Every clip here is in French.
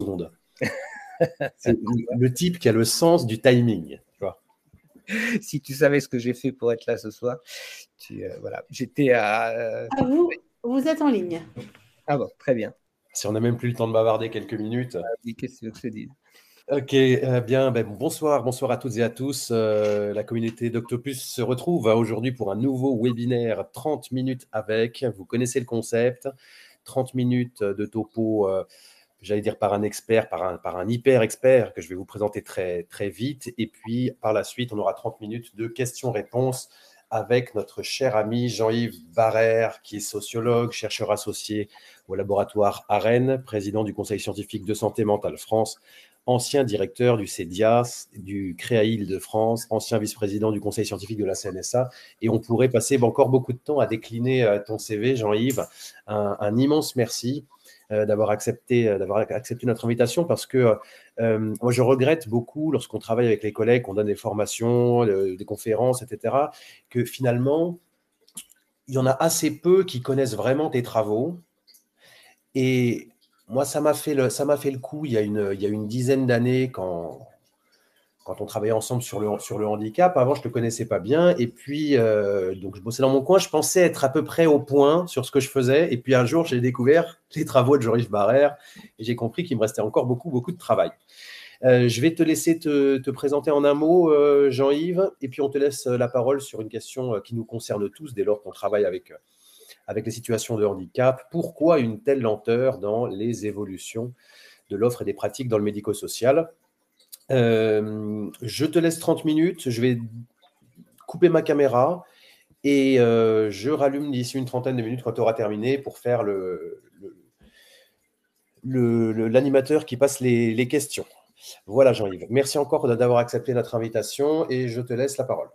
secondes. C'est le type qui a le sens du timing. Si tu savais ce que j'ai fait pour être là ce soir, tu, euh, voilà, j'étais à. Euh, ah, vous, vous êtes en ligne. Ah bon, très bien. Si on n'a même plus le temps de bavarder quelques minutes. Ah, qu'est-ce que je Ok, euh, bien, ben, bonsoir, bonsoir à toutes et à tous. la communauté d'Octopus se retrouve aujourd'hui pour un nouveau webinaire 30 minutes avec. Vous connaissez le concept. 30 minutes de topo j'allais dire par un expert, par un, hyper expert que je vais vous présenter très, très vite. Et puis par la suite, on aura 30 minutes de questions-réponses avec notre cher ami Jean-Yves Barrère, qui est sociologue, chercheur associé au laboratoire AREN, président du Conseil scientifique de santé mentale France, ancien directeur du CEDIAS, du créa de france ancien vice-président du Conseil scientifique de la CNSA. Et on pourrait passer encore beaucoup de temps à décliner euh, ton CV, Jean-Yves. Un, un immense merci euh, d'avoir accepté, euh, accepté notre invitation parce que euh, moi, je regrette beaucoup lorsqu'on travaille avec les collègues, qu'on donne des formations, des conférences, etc., que finalement, il y en a assez peu qui connaissent vraiment tes travaux. Et moi, ça m'a fait le, fait le coup il y une, il y a une dizaine d'années quand quand on travaillait ensemble sur le, sur le handicap. Avant, je ne te connaissais pas bien. Et puis, euh, donc, je bossais dans mon coin. Je pensais être à peu près au point sur ce que je faisais. Et puis, un jour, j'ai découvert les travaux de jean Barrère et j'ai compris qu'il me restait encore beaucoup, beaucoup de travail. Euh, je vais te laisser te, présenter en un mot, euh, Jean-Yves, et puis on te laisse la parole sur une question qui nous concerne tous dès lors qu'on travaille avec, avec les situations de handicap. Pourquoi une telle lenteur dans les évolutions de l'offre et des pratiques dans le médico-social euh, je te laisse 30 minutes, je vais couper ma caméra et euh, je rallume d'ici une trentaine de minutes quand tu auras terminé pour faire le, l'animateur qui passe les, questions. Voilà Jean-Yves, merci encore d'avoir accepté notre invitation et je te laisse la parole.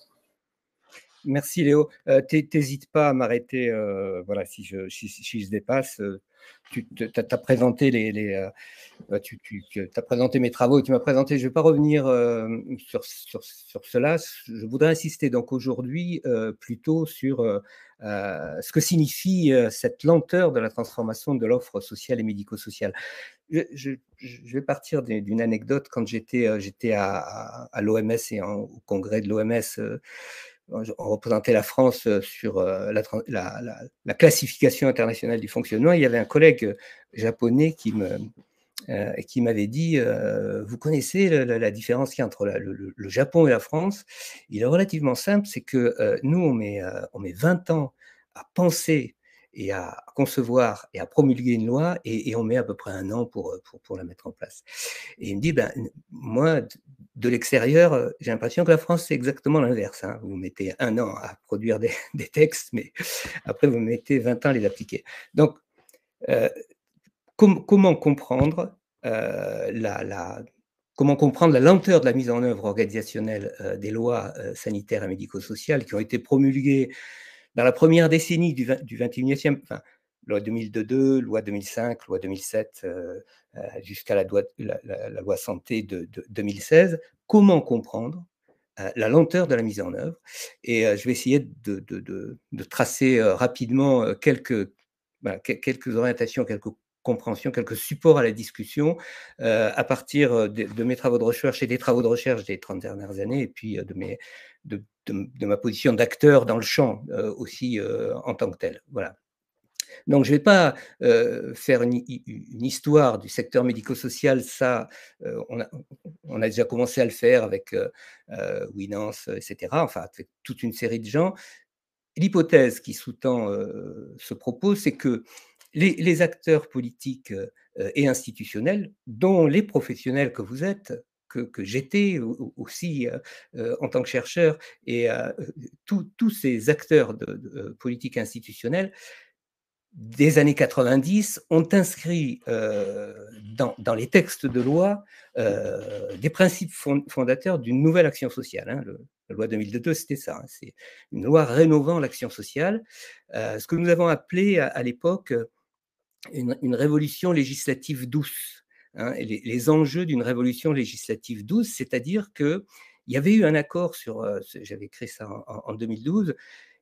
Merci Léo. Euh, T'hésites pas à m'arrêter euh, voilà, si, je, dépasse tu as, présenté les, euh, tu, as présenté mes travaux et tu m'as présenté. Je ne vais pas revenir euh, sur, sur, sur, cela. Je voudrais insister donc aujourd'hui euh, plutôt sur ce que signifie cette lenteur de la transformation de l'offre sociale et médico-sociale. Je, vais partir d'une anecdote. Quand j'étais j'étais à, l'OMS et au congrès de l'OMS on représentait la France euh, sur euh, la, la, classification internationale du fonctionnement, il y avait un collègue euh, japonais qui me qui m'avait dit Vous connaissez la, différence qu'il y a entre le, Japon et la France Il est relativement simple c'est que nous, on met, on met 20 ans à penser et à concevoir et à promulguer une loi, et, on met à peu près un an pour, pour, pour, la mettre en place. Et il me dit, ben, moi, de l'extérieur, euh, j'ai l'impression que la France, c'est exactement l'inverse. Hein. Vous mettez un an à produire des, textes, mais après, vous mettez 20 ans à les appliquer. Donc, euh, comment, comprendre, euh, la, comment comprendre la lenteur de la mise en œuvre organisationnelle des lois sanitaires et médico-sociales qui ont été promulguées dans la première décennie du, du 21e, enfin, loi 2002, loi 2005, loi 2007, euh, euh, jusqu'à la, loi santé de, 2016, comment comprendre euh, la lenteur de la mise en œuvre. Et je vais essayer de, tracer rapidement quelques, orientations, quelques compréhensions, quelques supports à la discussion à partir de, mes travaux de recherche et des travaux de recherche des 30 dernières années, et puis de, ma position d'acteur dans le champ aussi en tant que tel. Voilà. Donc je ne vais pas euh, faire une, histoire du secteur médico-social, ça, euh, on, a, déjà commencé à le faire avec euh, Winans, etc., enfin, avec toute une série de gens. L'hypothèse qui sous-tend ce propos, c'est que les, acteurs politiques et institutionnels, dont les professionnels que vous êtes, que, j'étais aussi en tant que chercheur, et tous ces acteurs politiques et de politique institutionnelle des années 90 ont inscrit euh, dans, les textes de loi euh, des principes fondateurs d'une nouvelle action sociale. Hein. la loi 2002, c'était ça. Hein. C'est une loi rénovant l'action sociale, euh, ce que nous avons appelé à, l'époque une, révolution législative douce. Hein. Les, enjeux d'une révolution législative douce, c'est-à-dire que il y avait eu un accord sur, j'avais écrit ça en 2012,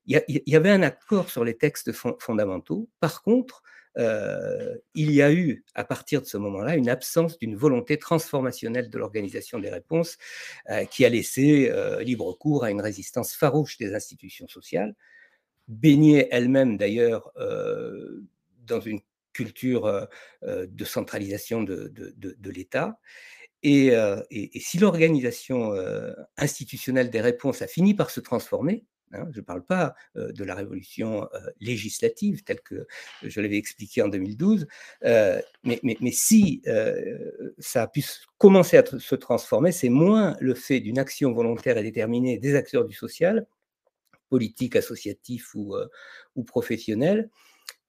il y, avait un accord sur les textes fondamentaux. Par contre, euh, il y a eu, à partir de ce moment-là, une absence d'une volonté transformationnelle de l'organisation des réponses euh, qui a laissé euh, libre cours à une résistance farouche des institutions sociales, baignée elle-même d'ailleurs dans une culture de centralisation de, l'État. et, si l'organisation institutionnelle des réponses a fini par se transformer, Hein, je ne parle pas de la révolution législative telle que je l'avais expliquée en 2012, mais, si ça a pu commencer à se transformer, c'est moins le fait d'une action volontaire et déterminée des acteurs du social, politique, associatif ou, ou professionnel,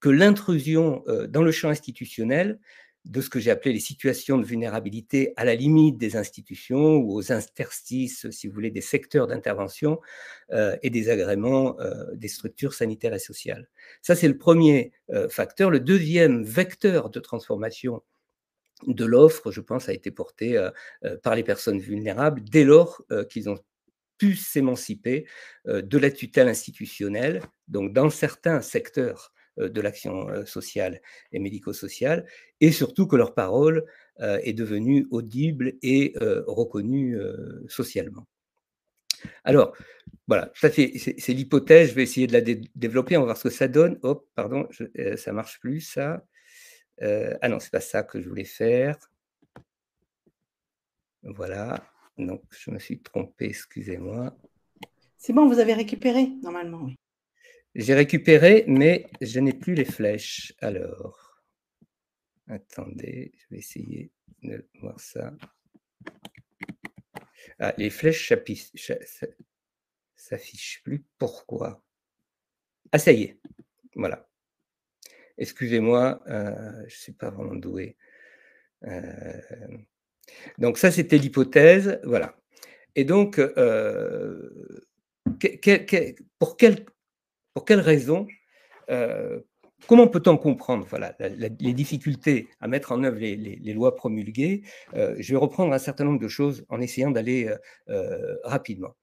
que l'intrusion dans le champ institutionnel de ce que j'ai appelé les situations de vulnérabilité à la limite des institutions ou aux interstices, si vous voulez, des secteurs d'intervention euh, et des agréments euh, des structures sanitaires et sociales. Ça, c'est le premier euh, facteur. Le deuxième vecteur de transformation de l'offre, je pense, a été porté par les personnes vulnérables dès lors qu'ils ont pu s'émanciper de la tutelle institutionnelle, donc dans certains secteurs euh, de l'action euh, sociale et médico-sociale, et surtout que leur parole euh, est devenue audible et reconnue socialement. Alors, voilà, ça c'est l'hypothèse, je vais essayer de la développer, on va voir ce que ça donne. Hop, pardon, ça marche plus, ça. ah non, c'est pas ça que je voulais faire. Voilà, donc je me suis trompé, excusez-moi. C'est bon, vous avez récupéré, normalement, oui. J'ai récupéré, mais je n'ai plus les flèches. Alors, attendez, je vais essayer de voir ça. Ah, les flèches s'affichent plus. Pourquoi Ah, ça y est. Voilà. Excusez-moi, euh, je ne suis pas vraiment doué. Euh, donc ça, c'était l'hypothèse. Voilà. Et donc, euh, pour quel pour quelles raisons euh, Comment peut-on comprendre voilà, les difficultés à mettre en œuvre les, lois promulguées euh, Je vais reprendre un certain nombre de choses en essayant d'aller euh, rapidement.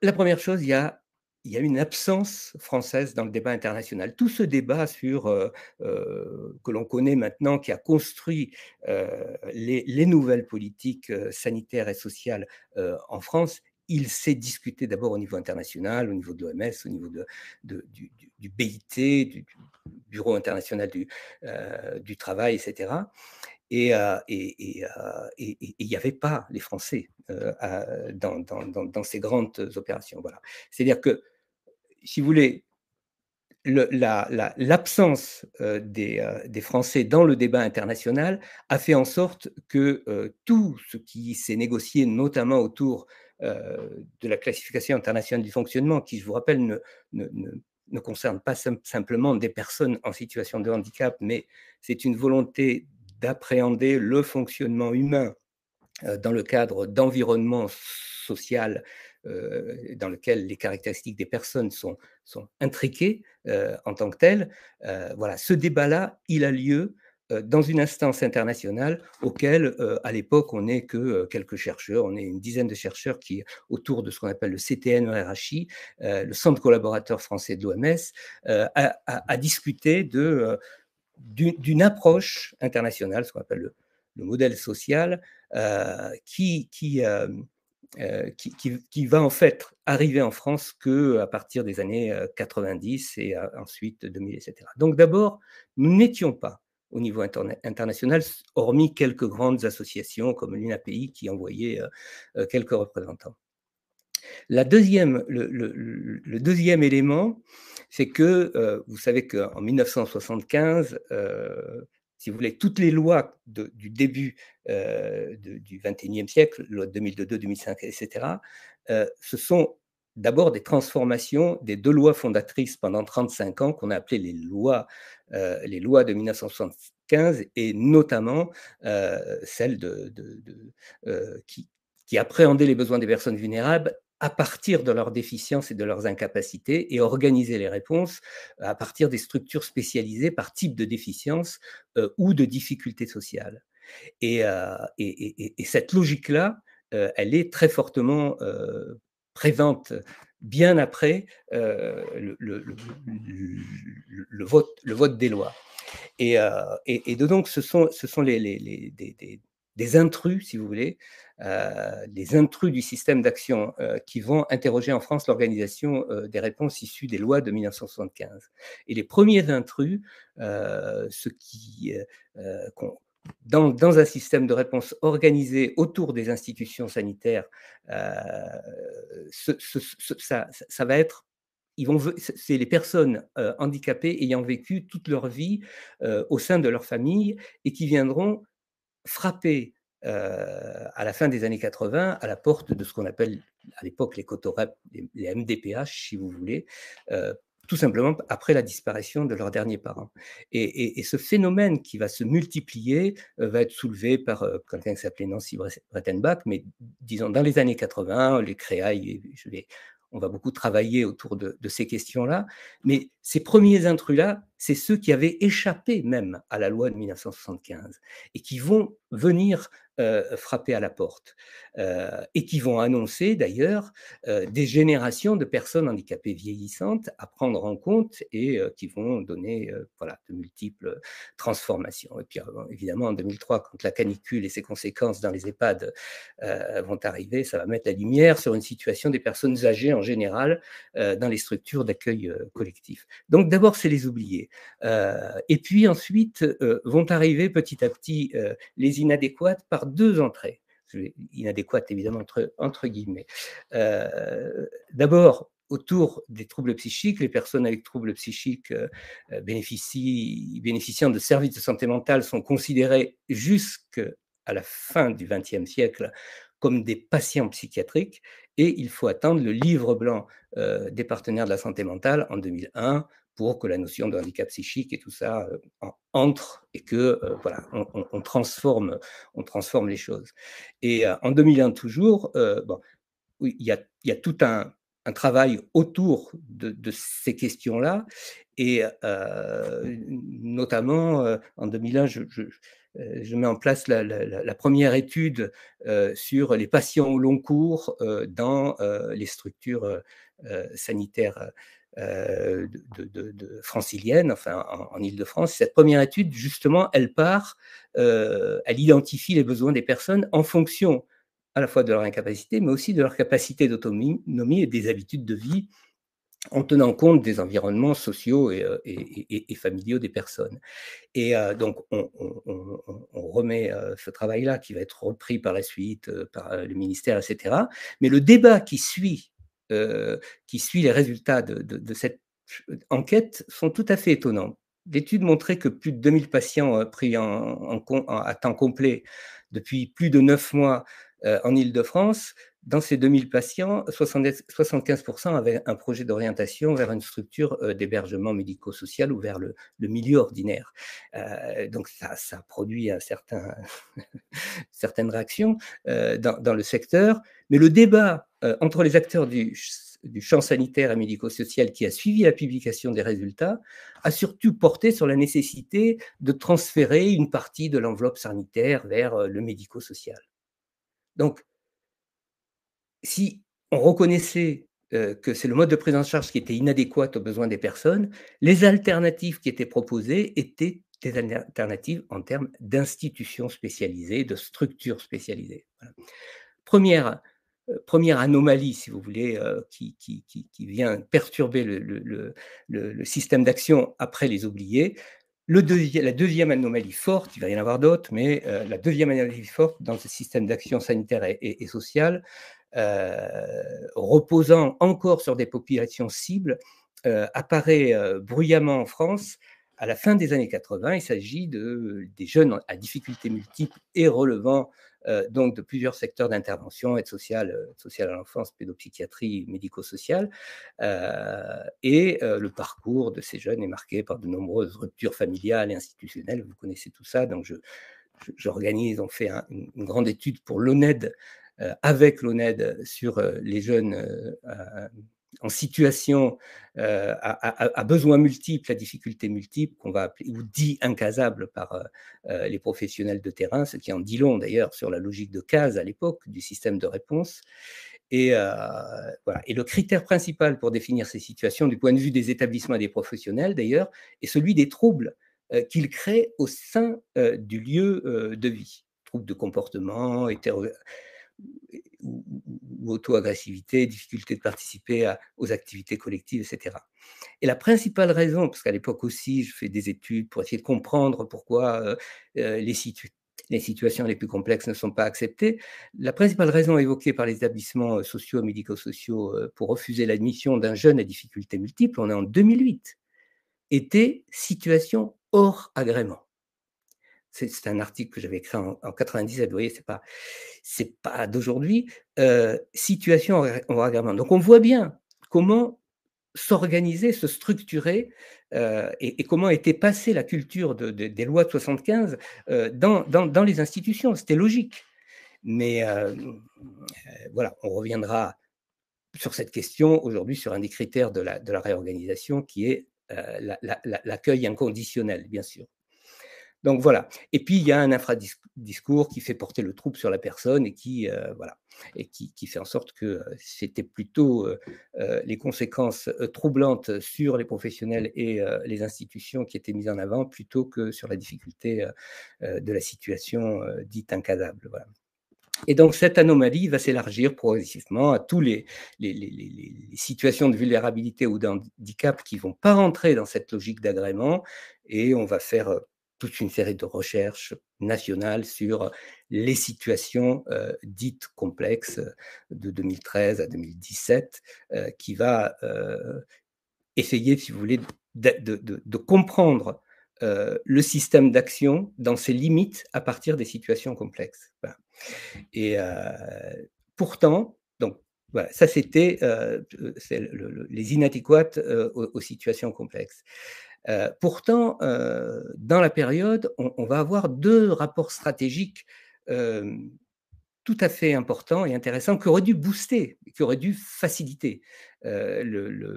La première chose, il y a une absence française dans le débat international. Tout ce débat sur que l'on connaît maintenant, qui a construit les, les, nouvelles politiques sanitaires et sociales en France, il s'est discuté d'abord au niveau international, au niveau de l'OMS, au niveau de, du, BIT, du, Bureau international du, euh, travail, etc. Euh, euh, et il n'y avait pas les Français dans, ces grandes opérations. Voilà. C'est-à-dire que, si vous voulez, l'absence des, Français dans le débat international a fait en sorte que tout ce qui s'est négocié, notamment autour euh, de la classification internationale du fonctionnement, qui, je vous rappelle, ne, concerne pas simplement des personnes en situation de handicap, mais c'est une volonté d'appréhender le fonctionnement humain euh, dans le cadre d'environnement social euh, dans lequel les caractéristiques des personnes sont, sont intriquées en tant que telles. voilà, ce débat-là, il a lieu euh, dans une instance internationale auquel, euh, à l'époque, on n'est que euh, quelques chercheurs, on est une dizaine de chercheurs qui, autour de ce qu'on appelle le CTN le Centre collaborateur français de l'OMS, a, a, discuté de, d'une approche internationale, ce qu'on appelle le, modèle social, qui, qui, va en fait arriver en France qu'à partir des années 90 et ensuite 2000, etc. Donc d'abord, nous n'étions pas au niveau international, hormis quelques grandes associations comme l'UNAPI qui envoyait euh, euh, quelques représentants. La deuxième, le, deuxième élément, c'est que euh, vous savez qu'en 1975, si vous voulez, toutes les lois du début du XXIe siècle, loi 2002, 2005, etc., se sont d'abord des transformations des deux lois fondatrices pendant 35 ans qu'on a appelées les lois, euh, les lois de 1975 et notamment euh, celle de, de, de euh, qui, qui appréhendait les besoins des personnes vulnérables à partir de leurs déficiences et de leurs incapacités et organiser les réponses à partir des structures spécialisées par type de déficience euh, ou de difficulté sociale. Euh, et, et, et, et cette logique-là, euh, elle est très fortement prévente bien après euh, le, le, vote, le, vote, des lois. Et, euh, et, donc, ce sont, ce sont les, des, intrus, si vous voulez, les euh, intrus du système d'action qui vont interroger en France l'organisation des réponses issues des lois de 1975. Et les premiers intrus, ceux qui, qu'on, dans, un système de réponse organisé autour des institutions sanitaires, euh, ça, va être, ils vont, c'est les personnes euh, handicapées ayant vécu toute leur vie euh, au sein de leur famille et qui viendront frapper à la fin des années 80 à la porte de ce qu'on appelle à l'époque les cotorep, les MDPH, si vous voulez, tout simplement après la disparition de leurs derniers parents. Et, ce phénomène qui va se multiplier euh, va être soulevé par euh, quelqu'un qui s'appelait Nancy Brettenbach, mais disons dans les années 80, les créailles, je vais, on va beaucoup travailler autour de, de ces questions-là, mais ces premiers intrus-là, c'est ceux qui avaient échappé même à la loi de 1975 et qui vont venir euh, frapper à la porte euh, et qui vont annoncer d'ailleurs euh, des générations de personnes handicapées vieillissantes à prendre en compte et qui vont donner de multiples transformations. Et puis évidemment, en 2003, quand la canicule et ses conséquences dans les EHPAD vont arriver, ça va mettre la lumière sur une situation des personnes âgées en général dans les structures d'accueil collectif. Donc d'abord, c'est les oubliés. Euh, et puis ensuite, euh, vont arriver petit à petit euh, les inadéquates par deux entrées. Inadéquates, évidemment, entre, guillemets. d'abord, autour des troubles psychiques, les personnes avec troubles psychiques bénéficiant de services de santé mentale sont considérées jusqu'à la fin du XXe siècle comme des patients psychiatriques et il faut attendre le livre blanc euh, des partenaires de la santé mentale en 2001 pour que la notion de handicap psychique et tout ça euh, entre et que euh, voilà on, transforme on transforme les choses et en 2001 toujours bon il il y a tout un un travail autour de, ces questions-là. Et euh, notamment, euh, en 2001, je, je, euh, je, mets en place la, la, la première étude euh, sur les patients au long cours euh, dans les structures sanitaires. De, de, de, francilienne, enfin en, en Ile-de-France. Cette première étude, justement, elle part, elle identifie les besoins des personnes en fonction à la fois de leur incapacité, mais aussi de leur capacité d'autonomie et des habitudes de vie en tenant compte des environnements sociaux et, euh, familiaux des personnes. Et euh, donc, on, remet euh, ce travail-là qui va être repris par la suite, par le ministère, etc. Mais le débat qui suit, qui suit les résultats de, cette enquête sont tout à fait étonnants. L'étude montrait que plus de 2000 patients pris à temps complet depuis plus de neuf mois euh, en Ile-de-France, dans ces 2000 patients, 75% avaient un projet d'orientation vers une structure euh, d'hébergement médico-social ou vers le, milieu ordinaire. Euh, donc ça, a produit un certain, certaines réactions dans, le secteur. Mais le débat entre les acteurs du champ sanitaire et médico-social qui a suivi la publication des résultats a surtout porté sur la nécessité de transférer une partie de l'enveloppe sanitaire vers le médico-social. Donc, si on reconnaissait que c'est le mode de prise en charge qui était inadéquat aux besoins des personnes, les alternatives qui étaient proposées étaient des alternatives en termes d'institutions spécialisées, de structures spécialisées. Première, anomalie, si vous voulez, qui, vient perturber le, le système d'action après les oubliés, la deuxième anomalie forte, il va y avoir d'autres, mais euh, la deuxième anomalie forte dans ce système d'action sanitaire et, sociale, euh, reposant encore sur des populations cibles, euh, apparaît bruyamment en France à la fin des années 80. Il s'agit de, des jeunes à difficultés multiples et relevant euh, donc de plusieurs secteurs d'intervention, aide sociale, euh, sociale à l'enfance, pédopsychiatrie, médico-sociale. Euh, et le parcours de ces jeunes est marqué par de nombreuses ruptures familiales et institutionnelles. Vous connaissez tout ça, donc je, j'organise, on fait une grande étude pour l'ONED, avec l'ONED sur les jeunes en situation euh, à, à, à, besoin multiple, à difficulté multiple, qu'on va appeler, ou dit incasable par euh, euh, les professionnels de terrain, ce qui en dit long d'ailleurs sur la logique de case à l'époque du système de réponse. Et, voilà. et le critère principal pour définir ces situations, du point de vue des établissements et des professionnels d'ailleurs, est celui des troubles qu'ils créent au sein du lieu de vie. Troubles de comportement, hétéro ou, auto-agressivité, difficulté de participer aux activités collectives, etc. Et la principale raison, parce qu'à l'époque aussi, je fais des études pour essayer de comprendre pourquoi euh, euh, les, les situations les plus complexes ne sont pas acceptées. La principale raison évoquée par les établissements euh, sociaux, médico-sociaux pour refuser l'admission d'un jeune à difficultés multiples, on est en 2008, était situation hors agrément c'est un article que j'avais écrit en, 1997, 97, vous voyez, c'est pas, c'est pas d'aujourd'hui, euh, situation en Ouragan. Donc on voit bien comment s'organiser, se structurer euh, et, comment était passée la culture des lois de 75 euh, dans, dans, les institutions. C'était logique. Mais voilà, on reviendra sur cette question aujourd'hui sur un des critères de la, de la réorganisation qui est l'accueil inconditionnel, bien sûr. Donc voilà. Et puis il y a un infradiscours qui fait porter le trouble sur la personne et qui euh, voilà et qui, fait en sorte que euh, c'était plutôt euh, les conséquences troublantes sur les professionnels et les institutions qui étaient mises en avant plutôt que sur la difficulté de la situation dite incasable. Et donc cette anomalie va s'élargir progressivement à tous les, les, les situations de vulnérabilité ou d'handicap qui vont pas rentrer dans cette logique d'agrément et on va faire toute une série de recherches nationales sur euh, les situations euh, dites complexes euh, de 2013 à 2017, qui va essayer, si vous voulez, de, comprendre le système d'action dans ses limites à partir des situations complexes. Et pourtant, donc, voilà, ça c'était les inadéquates aux situations complexes. Euh, pourtant, euh, dans la période, on, va avoir deux rapports stratégiques euh, tout à fait importants et intéressants qui auraient dû booster, qui auraient dû faciliter la,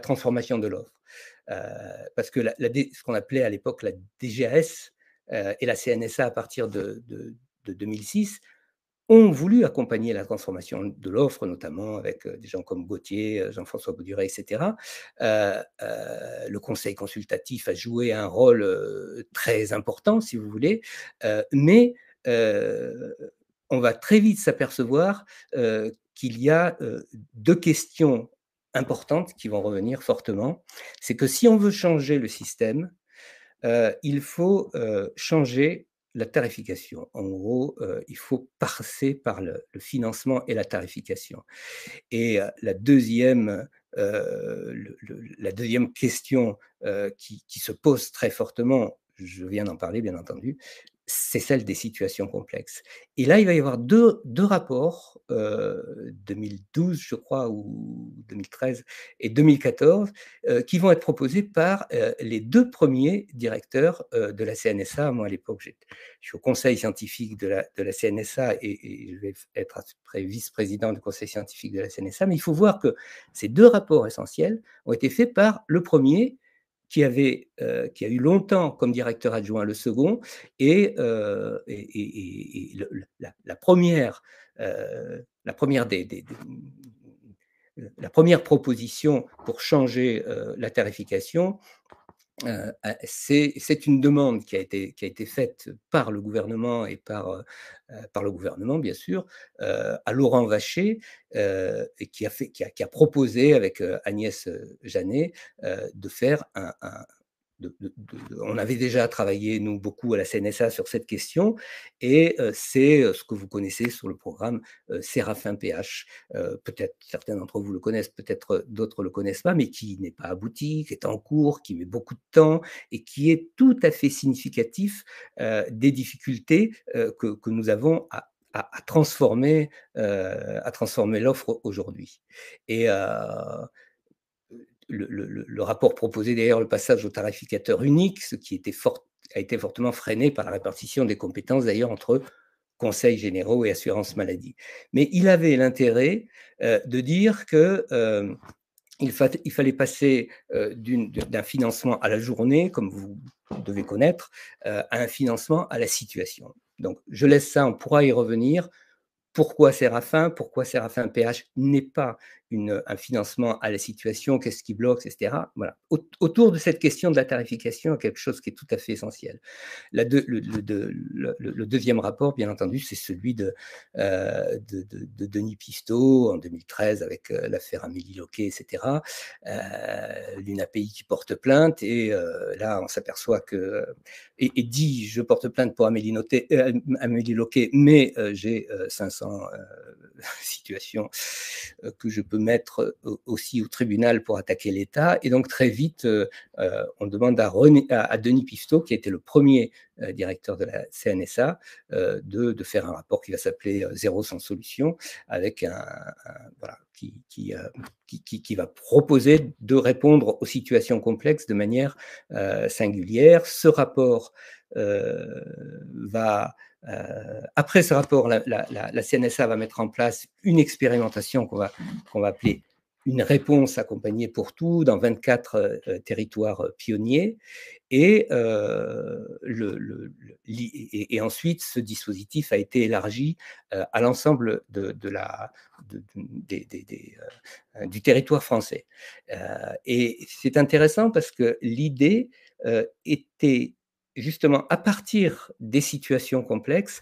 transformation de l'offre. parce que ce qu'on appelait à l'époque la DGAS et la CNSA à partir de 2006 ont voulu accompagner la transformation de l'offre, notamment avec euh, des gens comme Gauthier, euh, Jean-François Bauduret, etc. Euh, le conseil consultatif a joué un rôle très important, si vous voulez, mais on va très vite s'apercevoir qu'il y a deux questions importantes qui vont revenir fortement. C'est que si on veut changer le système, il faut changer la tarification. En gros, euh, il faut passer par le, financement et la tarification. Et euh, la, deuxième, euh, la deuxième question qui, se pose très fortement, je viens d'en parler bien entendu, c'est celle des situations complexes. Et là, il va y avoir deux, deux rapports, 2012, euh, je crois, ou 2013 et 2014, euh, qui vont être proposés par euh, les deux premiers directeurs de la CNSA. Moi, à l'époque, je suis au conseil scientifique de la, de la CNSA et, je vais être après vice-président du conseil scientifique de la CNSA. Mais il faut voir que ces deux rapports essentiels ont été faits par le premier, qui, avait, euh, qui a eu longtemps comme directeur adjoint le second, et, euh, la, première, euh, la première la première proposition pour changer la tarification, euh, ah, c'est une demande qui a, été, faite par le gouvernement et par, euh, euh, le gouvernement, bien sûr, à Laurent Vacher, qui, a proposé avec Agnès Janet de faire un, on avait déjà travaillé, nous, beaucoup à la CNSA sur cette question, et euh, c'est euh, ce que vous connaissez sur le programme euh, Séraphin PH. peut-être certains d'entre vous le connaissent, peut-être d'autres ne le connaissent pas, mais qui n'est pas abouti, qui est en cours, qui met beaucoup de temps, et qui est tout à fait significatif des difficultés que, nous avons à transformer, l'offre aujourd'hui. Et le, rapport proposait d'ailleurs le passage au tarificateur unique, ce qui a été fortement freiné par la répartition des compétences d'ailleurs entre conseils généraux et assurance maladie. Mais il avait l'intérêt euh, de dire qu'il euh, fallait passer euh, d'un financement à la journée, comme vous devez connaître, à un financement à la situation. Donc je laisse ça, on pourra y revenir pourquoi Séraphin, pourquoi Séraphin PH n'est pas un financement à la situation, qu'est-ce qui bloque, etc. Voilà. autour de cette question de la tarification, quelque chose qui est tout à fait essentiel. La le, deuxième rapport, bien entendu, c'est celui de, euh, de, Denis Pisto en 2013 avec euh, l'affaire Amélie Loquet, etc. Euh, L'UNAPI qui porte plainte et euh, là, on s'aperçoit que. Et, dit je porte plainte pour Amélie, Noté, Amélie Loquet, mais j'ai 500 situations que je peux mettre euh, aussi au tribunal pour attaquer l'État. Et donc très vite, euh, euh, on demande à, à, Denis Pifto, qui était le premier directeur de la CNSA, de, de, faire un rapport qui va s'appeler Zéro sans solution, avec un, qui, qui, qui, va proposer de répondre aux situations complexes de manière singulière. Ce rapport va euh, après ce rapport, la, CNSA va mettre en place une expérimentation qu'on va, va appeler une réponse accompagnée pour tout dans 24 euh, territoires euh, pionniers. Et, le, et, ensuite, ce dispositif a été élargi à l'ensemble de, de, la, de, du territoire français. et c'est intéressant parce que l'idée était justement, à partir des situations complexes,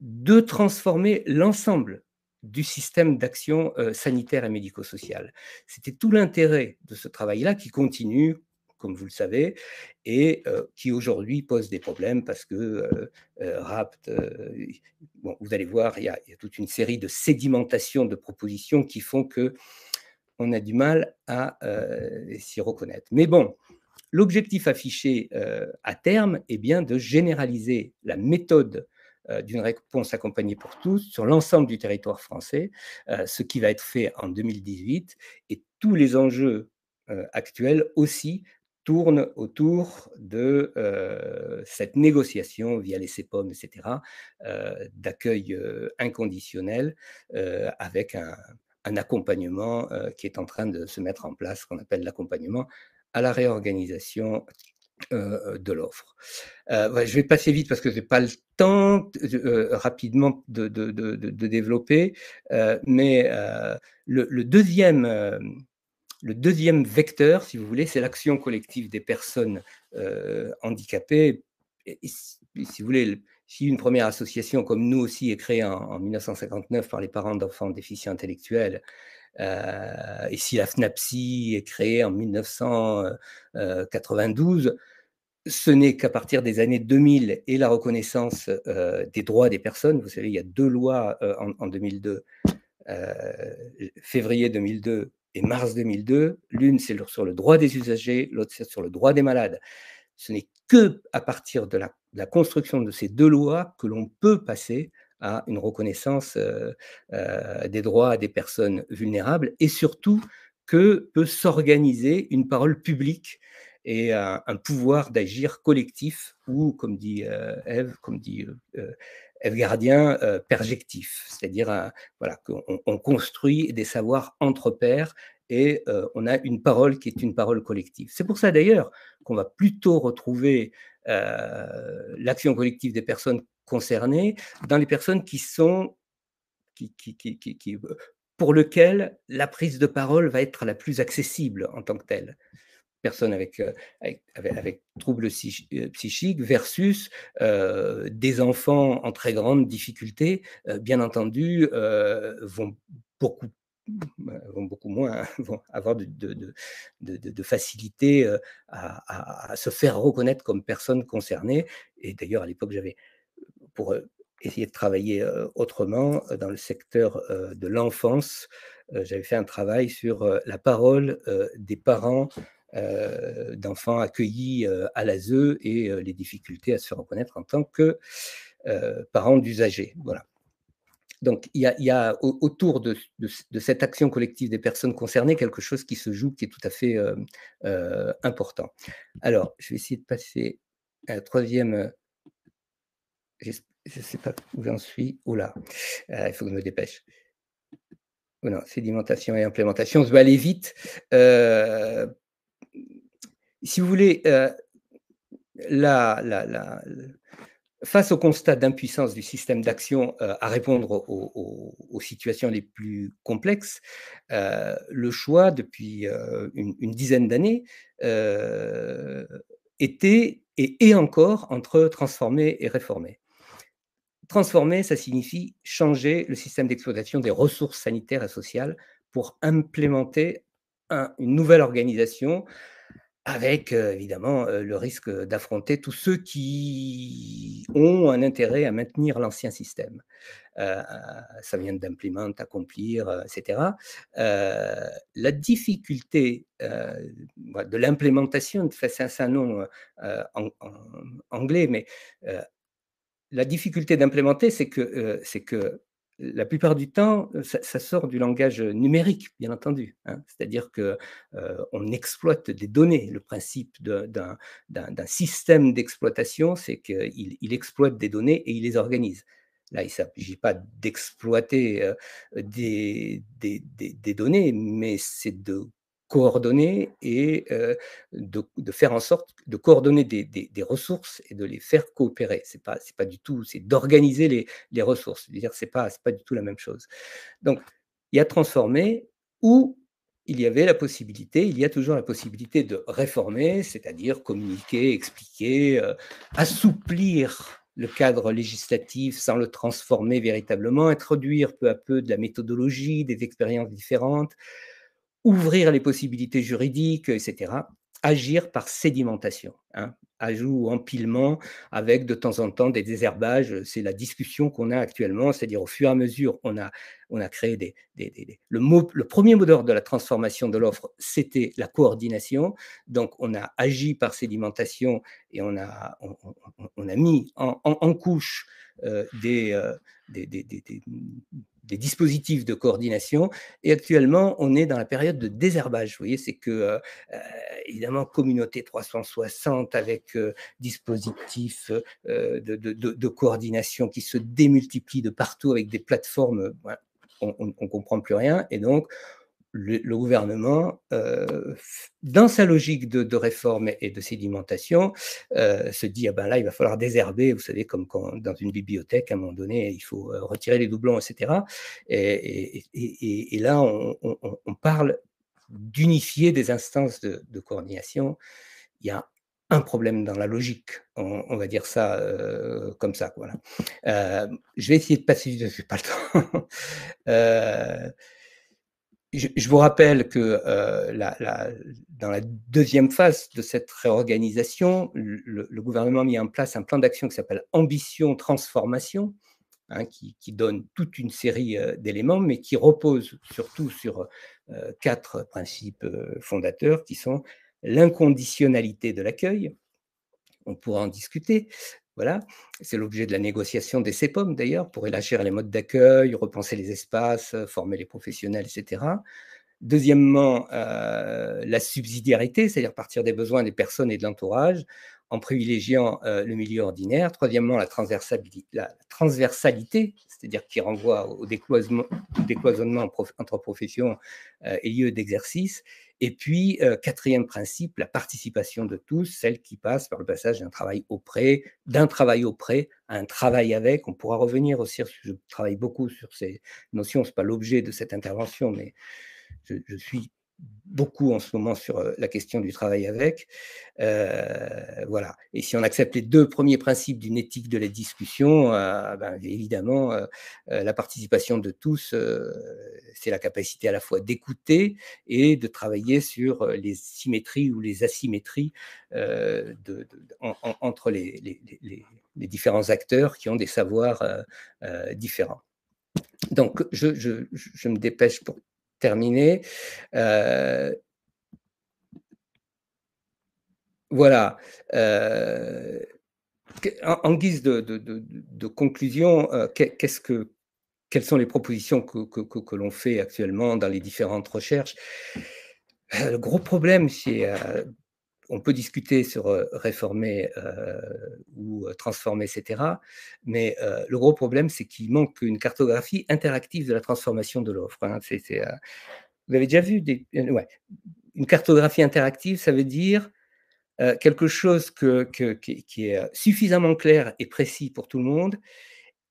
de transformer l'ensemble du système d'action euh, sanitaire et médico social C'était tout l'intérêt de ce travail-là qui continue, comme vous le savez, et euh, qui aujourd'hui pose des problèmes parce que euh, RAPT, vous allez voir, il y, a, toute une série de sédimentations de propositions qui font que on a du mal à s'y reconnaître. Mais bon, L'objectif affiché euh, à terme est bien de généraliser la méthode euh, d'une réponse accompagnée pour tous sur l'ensemble du territoire français, euh, ce qui va être fait en 2018 et tous les enjeux actuels aussi tournent autour de cette négociation via les CEPOM, etc., d'accueil inconditionnel avec un, un accompagnement qui est en train de se mettre en place, qu'on appelle l'accompagnement à la réorganisation de l'offre. je vais passer vite parce que je n'ai pas le temps rapidement de, développer, mais le, deuxième, le, deuxième... vecteur, si vous voulez, c'est l'action collective des personnes handicapées. si vous voulez, si une première association comme nous aussi est créée en 1959 par les parents d'enfants déficients intellectuels, euh, et si la FNAPSI est créée en 1992, euh, euh, ce n'est qu'à partir des années 2000 et la reconnaissance des droits des personnes. Vous savez, il y a deux lois en, 2002, février 2002 et mars 2002. L'une, c'est sur le droit des usagers, l'autre, c'est sur le droit des malades. Ce n'est que à partir de la, construction de ces deux lois que l'on peut passer à une reconnaissance euh, euh, des droits des personnes vulnérables et surtout que peut s'organiser une parole publique et un, pouvoir d'agir collectif ou, comme dit euh, Eve, comme dit Eve Gardien, perjectif, c'est-à-dire voilà, qu'on construit des savoirs entre pairs et on a une parole qui est une parole collective. C'est pour ça d'ailleurs qu'on va plutôt retrouver l'action collective des personnes concernés dans les personnes qui sont, qui, qui, qui, euh, pour lesquelles la prise de parole va être la plus accessible en tant que telle personnes avec, euh, avec, avec, troubles euh, psychiques versus des enfants en très grande difficulté, bien entendu, vont beaucoup vont beaucoup moins vont avoir de, de, de, facilité à, à, à, se faire reconnaître comme personne concernée. Et d'ailleurs, à l'époque, j'avais pour essayer de travailler autrement dans le secteur de l'enfance. J'avais fait un travail sur la parole des parents d'enfants accueillis à l'ASE et les difficultés à se faire reconnaître en tant que parents d'usagers. Voilà. Donc, il y a, autour de, cette action collective des personnes concernées quelque chose qui se joue, qui est tout à fait important. Alors, je vais essayer de passer à la troisième je ne sais pas où j'en suis. Oula, là, euh, il faut que je me dépêche. non, sédimentation et implémentation, je vais aller vite. Euh, si vous voulez, euh, face au constat d'impuissance du système d'action à répondre aux, situations les plus complexes, le choix depuis une, une, dizaine d'années était et est encore entre transformer et réformer. Transformer, ça signifie changer le système d'exploitation des ressources sanitaires et sociales pour implémenter une nouvelle organisation avec euh, évidemment euh, le risque d'affronter tous ceux qui ont un intérêt à maintenir l'ancien système. Euh, ça vient d'implémenter, accomplir, etc. la difficulté de l'implémentation, c'est un nom en, anglais, mais la difficulté d'implémenter, c'est que, euh, c'est que la plupart du temps, euh, ça, sort du langage numérique, bien entendu. Hein. C'est-à-dire que euh, on exploite des données. Le principe d'un système d'exploitation, c'est qu'il exploite des données et il les organise. Là, il ne s'agit pas d'exploiter des, des, données, mais c'est de coordonner et de, faire en sorte de coordonner des, ressources et de les faire coopérer. C'est pas c'est pas du tout c'est d'organiser les, ressources. C'est-à-dire c'est pas c'est pas du tout la même chose. Donc il y a transformé où il y avait la possibilité, il y a toujours la possibilité de réformer, c'est-à-dire communiquer, expliquer, assouplir le cadre législatif sans le transformer véritablement, introduire peu à peu de la méthodologie, des expériences différentes, ouvrir les possibilités juridiques, etc., agir par sédimentation, hein, ajout ou empilement avec de temps en temps des désherbages. C'est la discussion qu'on a actuellement, c'est-à-dire au fur et à mesure, on a, on a créé des, le, mot, le premier mot d'ordre de la transformation de l'offre, c'était la coordination. Donc on a agi par sédimentation et on a, on, a mis en, en, couche euh, euh, des, des, des dispositifs de coordination. Et actuellement, on est dans la période de désherbage. Vous voyez, c'est que, euh, euh, évidemment, communauté 360 avec euh, dispositifs de, coordination qui se démultiplient de partout avec des plateformes. on ne comprend plus rien. Et donc, le, gouvernement, euh, dans sa logique de, réforme et de sédimentation, euh, se dit ah ben là, il va falloir désherber, vous savez, comme quand, dans une bibliothèque, à un moment donné, il faut euh, retirer les doublons, etc. Et, là, on, parle d'unifier des instances de, coordination. Il y a un problème dans la logique, on, va dire ça comme ça. Voilà. je vais essayer de passer, je n'ai pas le temps je, vous rappelle que euh, dans la deuxième phase de cette réorganisation, le, gouvernement a mis en place un plan d'action qui s'appelle Ambition Transformation, hein, qui, donne toute une série euh, d'éléments, mais qui repose surtout sur euh, quatre principes fondateurs qui sont l'inconditionnalité de l'accueil, on pourra en discuter, voilà, c'est l'objet de la négociation des CEPOM d'ailleurs, pour élargir les modes d'accueil, repenser les espaces, euh, former les professionnels, etc. Deuxièmement, euh, la subsidiarité, c'est-à-dire partir des besoins des personnes et de l'entourage en privilégiant euh, le milieu ordinaire. Troisièmement, la, transversalité, c'est-à-dire qui renvoie au décloisonnement, entre professions et lieux d'exercice. Et puis, euh, quatrième principe, la participation de tous, celle qui passe par le passage d'un travail auprès, d'un travail auprès à un travail avec. On pourra revenir aussi, je travaille beaucoup sur ces notions, ce n'est pas l'objet de cette intervention, mais je suis beaucoup en ce moment sur euh, la question du travail avec. Euh, voilà. Et si on accepte les deux premiers principes d'une éthique de la discussion, euh, ben, évidemment, la participation de tous, c'est la capacité à la fois d'écouter et de travailler sur les symétries ou les asymétries entre les, différents acteurs qui ont des savoirs différents. Donc, je me dépêche pour terminé. Euh, voilà. Euh, en, guise de, conclusion, euh, que quelles sont les propositions que, que l'on fait actuellement dans les différentes recherches. Le gros problème, c'est on peut discuter sur euh, réformer euh, ou euh, transformer, etc. Mais le gros problème, c'est qu'il manque une cartographie interactive de la transformation de l'offre. Hein. vous avez déjà vu une cartographie interactive, ça veut dire quelque chose qui, est suffisamment clair et précis pour tout le monde,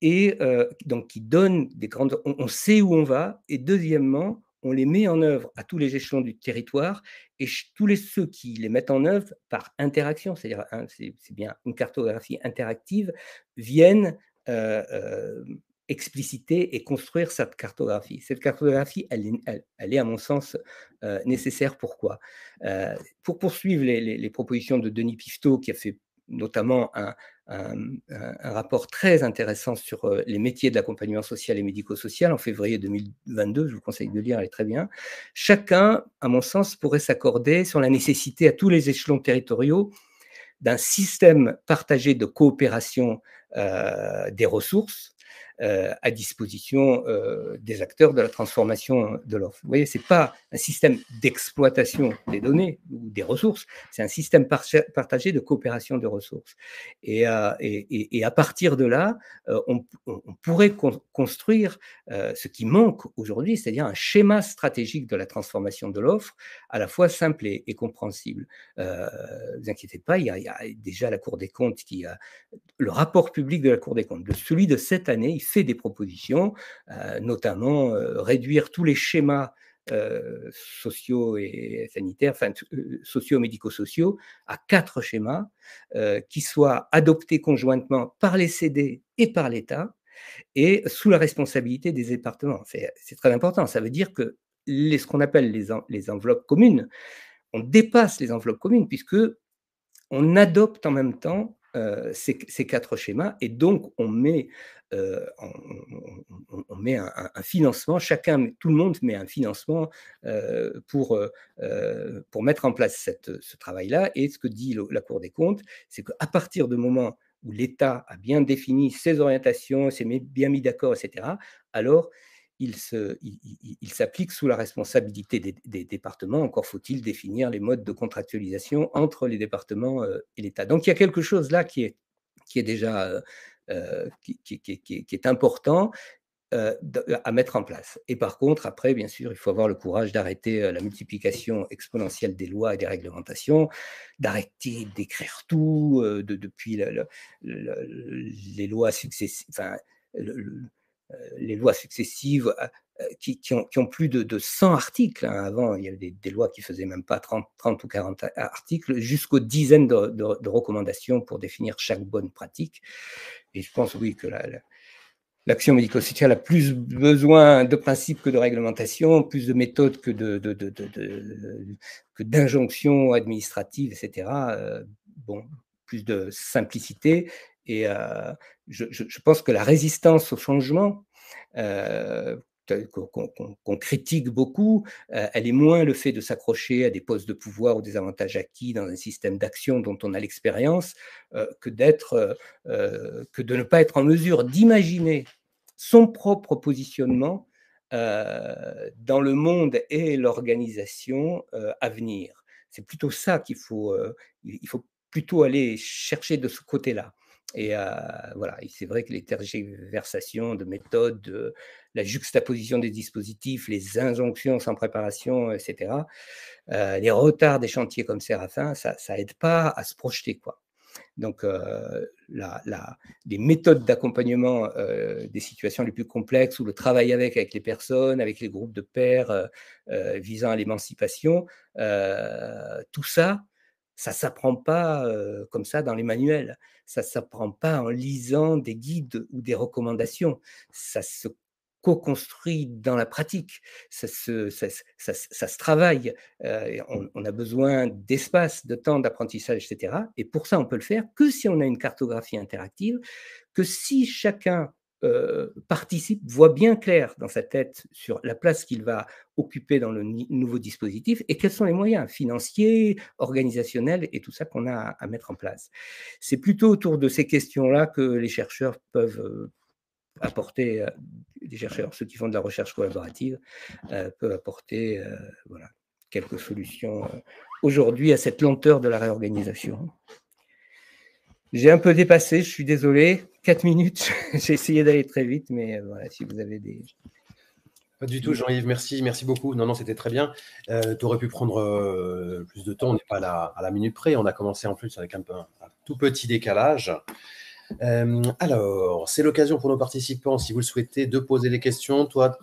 et donc qui donne des grandes. on, sait où on va, et deuxièmement, on les met en œuvre à tous les échelons du territoire et tous les, ceux qui les mettent en œuvre par interaction, c'est-à-dire hein, c'est bien une cartographie interactive, viennent euh, euh, expliciter et construire cette cartographie. Cette cartographie, elle, elle, est à mon sens euh, nécessaire. Pourquoi Pour poursuivre les, propositions de Denis Pifto, qui a fait notamment un, rapport très intéressant sur euh, les métiers de l'accompagnement social et médico-social en février 2022. Je vous conseille de lire, elle est très bien. Chacun, à mon sens, pourrait s'accorder sur la nécessité à tous les échelons territoriaux d'un système partagé de coopération euh, des ressources euh, à disposition euh, des acteurs de la transformation de l'offre. Vous voyez, ce n'est pas un système d'exploitation des données ou des ressources, c'est un système partagé de coopération de ressources. Et, euh, à partir de là, on, pourrait construire ce qui manque aujourd'hui, c'est-à-dire un schéma stratégique de la transformation de l'offre, à la fois simple et, compréhensible. Ne vous inquiétez pas, il y, a, déjà la Cour des comptes qui a le rapport public de la Cour des comptes, de celui de cette année, il fait des propositions, euh, notamment euh, réduire tous les schémas euh, sociaux et sanitaires, enfin sociaux, médico-sociaux, à quatre schémas qui soient adoptés conjointement par les CD et par l'État et sous la responsabilité des départements. C'est très important. Ça veut dire que ce qu'on appelle les, les enveloppes communes, on dépasse les enveloppes communes puisque on adopte en même temps euh, ces, quatre schémas et donc on met, euh, on, met un, financement, chacun, tout le monde met un financement euh, pour, pour mettre en place cette, ce travail-là. Et ce que dit la Cour des comptes, c'est qu'à partir du moment où l'État a bien défini ses orientations, s'est bien mis d'accord, etc., alors il, se, il, s'applique sous la responsabilité des, départements. Encore faut-il définir les modes de contractualisation entre les départements euh, et l'État. Donc il y a quelque chose là qui est, qui est déjà euh, euh, qui, est important à mettre en place. Et par contre, après, bien sûr, il faut avoir le courage d'arrêter la multiplication exponentielle des lois et des réglementations, d'arrêter d'écrire tout de, depuis les lois successives. le, les lois successives euh, euh, qui, ont, plus de, 100 articles. Hein. Avant, il y avait des, lois qui faisaient même pas 30, 30 ou 40 articles, jusqu'aux dizaines de, recommandations pour définir chaque bonne pratique. Et je pense, oui, que L'action la, médico-sociale a plus besoin de principes que de réglementation, plus de méthodes que, d'injonctions administratives, etc. Euh, bon, plus de simplicité. Et, je, pense que la résistance au changement, euh, qu'on critique beaucoup, euh, elle est moins le fait de s'accrocher à des postes de pouvoir ou des avantages acquis dans un système d'action dont on a l'expérience euh, que que de ne pas être en mesure d'imaginer son propre positionnement dans le monde et l'organisation à venir. C'est plutôt ça qu'il faut, il faut plutôt aller chercher de ce côté-là. Et voilà, c'est vrai que les tergiversations de méthodes, la juxtaposition des dispositifs, les injonctions sans préparation, etc., les retards des chantiers comme Séraphin, ça, ça aide pas à se projeter, quoi. Donc, les méthodes d'accompagnement des situations les plus complexes ou le travail avec, avec les personnes, avec les groupes de pairs visant à l'émancipation, tout ça, ça s'apprend pas comme ça dans les manuels. Ça s'apprend pas en lisant des guides ou des recommandations. Ça se co-construit dans la pratique, ça se, travaille, on, on, a besoin d'espace, de temps d'apprentissage, etc. Et pour ça, on peut le faire que si on a une cartographie interactive, que si chacun euh, participe, voit bien clair dans sa tête sur la place qu'il va occuper dans le nouveau dispositif et quels sont les moyens financiers, organisationnels et tout ça qu'on a à, mettre en place. C'est plutôt autour de ces questions-là que les chercheurs peuvent euh, apporter, euh, les chercheurs, ceux qui font de la recherche collaborative, peuvent apporter voilà, quelques solutions aujourd'hui à cette lenteur de la réorganisation. J'ai un peu dépassé, je suis désolé. 4 minutes. J'ai essayé d'aller très vite, mais euh, voilà, si vous avez des. Pas du tout, Jean-Yves, merci, merci beaucoup. Non, non, c'était très bien. Euh, tu aurais pu prendre euh, plus de temps, on n'est pas à la, à la, minute près. On a commencé en plus avec un, tout petit décalage. alors, c'est l'occasion pour nos participants, si vous le souhaitez, de poser des questions. Toi,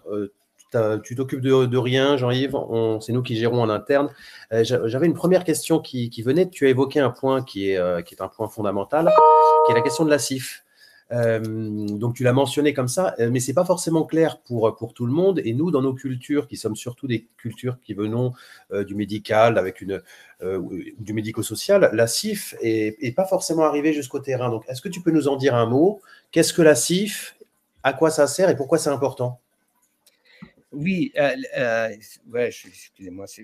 tu t'occupes de, rien, Jean-Yves, c'est nous qui gérons en interne. J'avais une première question qui, venait. Tu as évoqué un point qui est, qui est un point fondamental, qui est la question de la CIF. Euh, donc tu l'as mentionné comme ça, euh, mais c'est pas forcément clair pour, pour tout le monde. Et nous, dans nos cultures, qui sommes surtout des cultures qui venons euh, du médical, avec une du médico-social, la CIF est, pas forcément arrivée jusqu'au terrain. Donc est-ce que tu peux nous en dire un mot Qu'est-ce que la CIF À quoi ça sert et pourquoi c'est important oui, ouais, excusez-moi, je,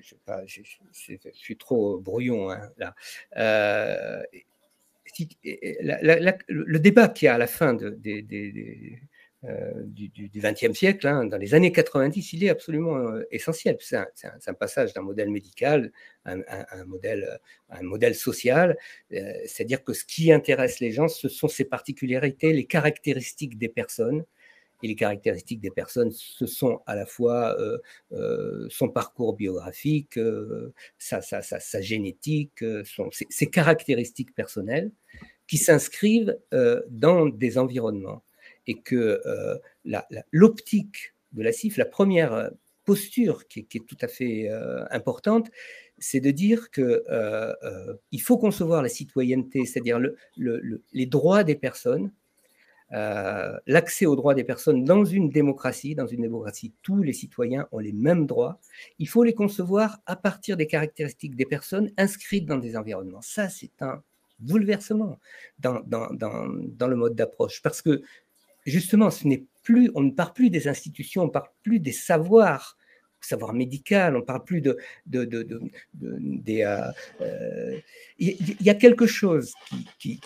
je, suis trop brouillon hein, là le débat qu'il y a à la fin euh, du, XXe siècle, hein, dans les années 90, il est absolument euh, essentiel. C'est un, passage d'un modèle médical à euh, un, modèle, social. C'est-à-dire que ce qui intéresse les gens, ce sont ces particularités, les caractéristiques des personnes, et les caractéristiques des personnes, ce sont à la fois euh, euh, son parcours biographique, euh, sa, génétique, son, ses, caractéristiques personnelles, qui s'inscrivent dans des environnements. Et que l'optique de la CIF, la première posture qui est, tout à fait importante, c'est de dire que il faut concevoir la citoyenneté, c'est-à-dire les droits des personnes, euh, l'accès aux droits des personnes dans une démocratie. Dans une démocratie, tous les citoyens ont les mêmes droits. Il faut les concevoir à partir des caractéristiques des personnes inscrites dans des environnements. Ça, c'est un bouleversement dans, le mode d'approche. Parce que, justement, ce n'est plus, on ne parle plus des institutions, on ne parle plus des savoirs savoir médical, on parle plus de, Il y, a quelque chose qui,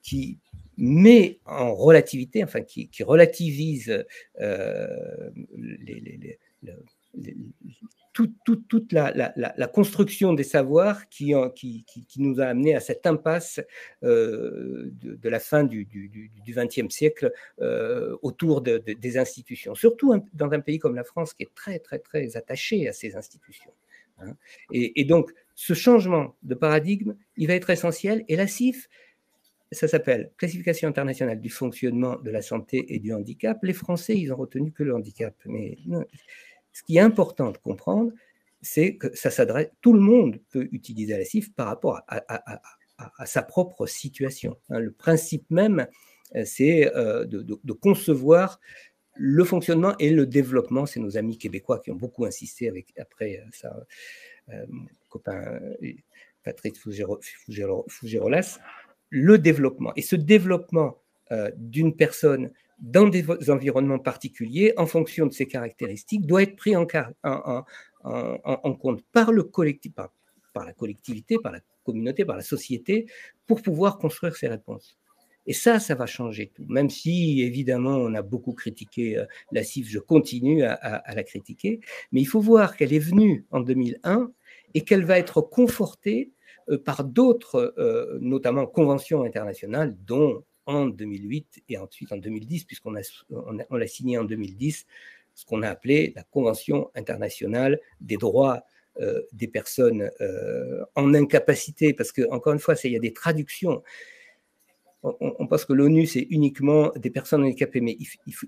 qui mais en relativité, enfin qui, relativise toute la, construction des savoirs qui, nous a amené à cette impasse euh, de, la fin du XXe siècle euh, autour des institutions, surtout dans un pays comme la France qui est très très très attaché à ces institutions. Hein. Et, et, donc ce changement de paradigme, il va être essentiel. Et la ça s'appelle Classification internationale du fonctionnement de la santé et du handicap. Les Français, ils ont retenu que le handicap. Mais ce qui est important de comprendre, c'est que ça s'adresse, tout le monde peut utiliser la CIF par rapport à, sa propre situation. Hein. Le principe même, euh, c'est euh, de, concevoir le fonctionnement et le développement. C'est nos amis québécois qui ont beaucoup insisté avec, après euh, ça, mon copain Patrick Fougérolas le développement. Et ce développement euh, d'une personne dans des environnements particuliers, en fonction de ses caractéristiques, doit être pris en, compte par le collectif, par, la collectivité, par la communauté, par la société, pour pouvoir construire ses réponses. Et ça, ça va changer tout. Même si, évidemment, on a beaucoup critiqué euh, la CIF, je continue à la critiquer, mais il faut voir qu'elle est venue en 2001 et qu'elle va être confortée euh, par d'autres, euh, notamment conventions internationales, dont en 2008 et ensuite en 2010, puisqu'on l'a on, signé en 2010, ce qu'on a appelé la Convention internationale des droits euh, des personnes en incapacité, parce que encore une fois, il y a des traductions. On, pense que l'ONU, c'est uniquement des personnes handicapées, mais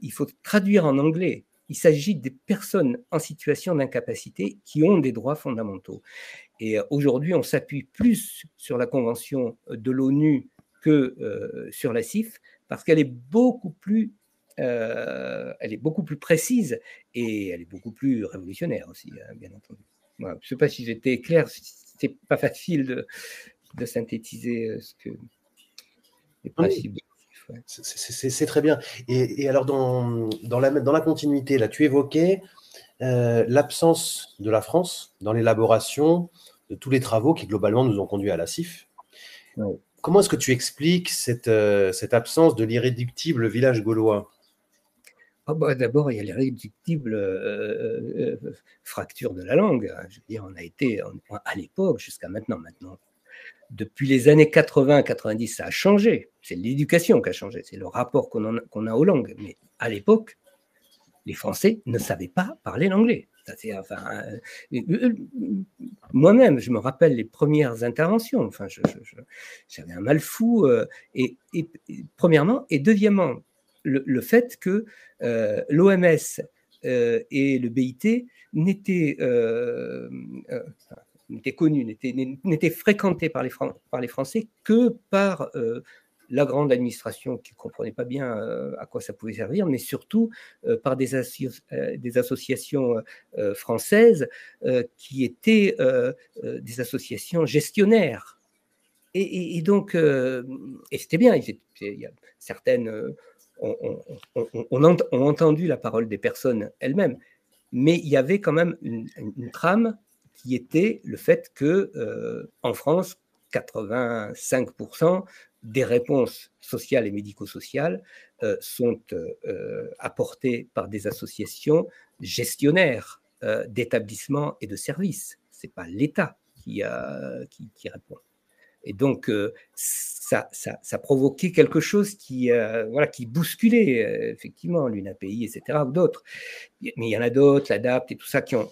il faut traduire en anglais. Il s'agit des personnes en situation d'incapacité qui ont des droits fondamentaux. Et euh, aujourd'hui, on s'appuie plus sur la Convention euh, de l'ONU que euh, sur la CIF, parce qu'elle est beaucoup plus elle est beaucoup plus précise et elle est beaucoup plus révolutionnaire aussi, hein, bien entendu. Je ne sais pas si j'étais clair, c'est pas facile de, de, synthétiser ce que C'est très bien. Et, et alors, dans, dans, la, dans la continuité, là, tu évoquais euh, l'absence de la France dans l'élaboration de tous les travaux qui globalement nous ont conduit à la CIF. Comment est-ce que tu expliques cette, euh, absence de l'irréductible village gaulois ah bah, D'abord, il y a l'irréductible euh, fracture de la langue. Hein. Je veux on a été, à l'époque, jusqu'à maintenant, maintenant, depuis les années 80-90, ça a changé. C'est l'éducation qui a changé, c'est le rapport qu'on a aux langues. Mais à l'époque, les Français ne savaient pas parler l'anglais. Euh, euh, euh, moi-même, je me rappelle les premières interventions. Enfin, j'avais un mal fou. premièrement, et deuxièmement, le, fait que l'OMS et le BIT n'étaient connus, n'étaient fréquentés par les Français que par la grande administration qui ne comprenait pas bien euh, à quoi ça pouvait servir, mais surtout euh, par des, euh, des associations françaises qui étaient des associations gestionnaires. Et, donc, et c'était bien, il y a certaines on, a entendu la parole des personnes elles-mêmes, mais il y avait quand même une, trame qui était le fait que en France, 85% des réponses sociales et médico-sociales euh, sont euh, euh, apportées par des associations gestionnaires d'établissements et de services. Ce n'est pas l'État qui, qui, qui, répond. Et donc, ça, ça, provoquait quelque chose qui, voilà, qui bousculait, effectivement, l'UNAPI, etc., ou d'autres. Mais il y en a d'autres, l'ADAPT et tout ça, qui ont,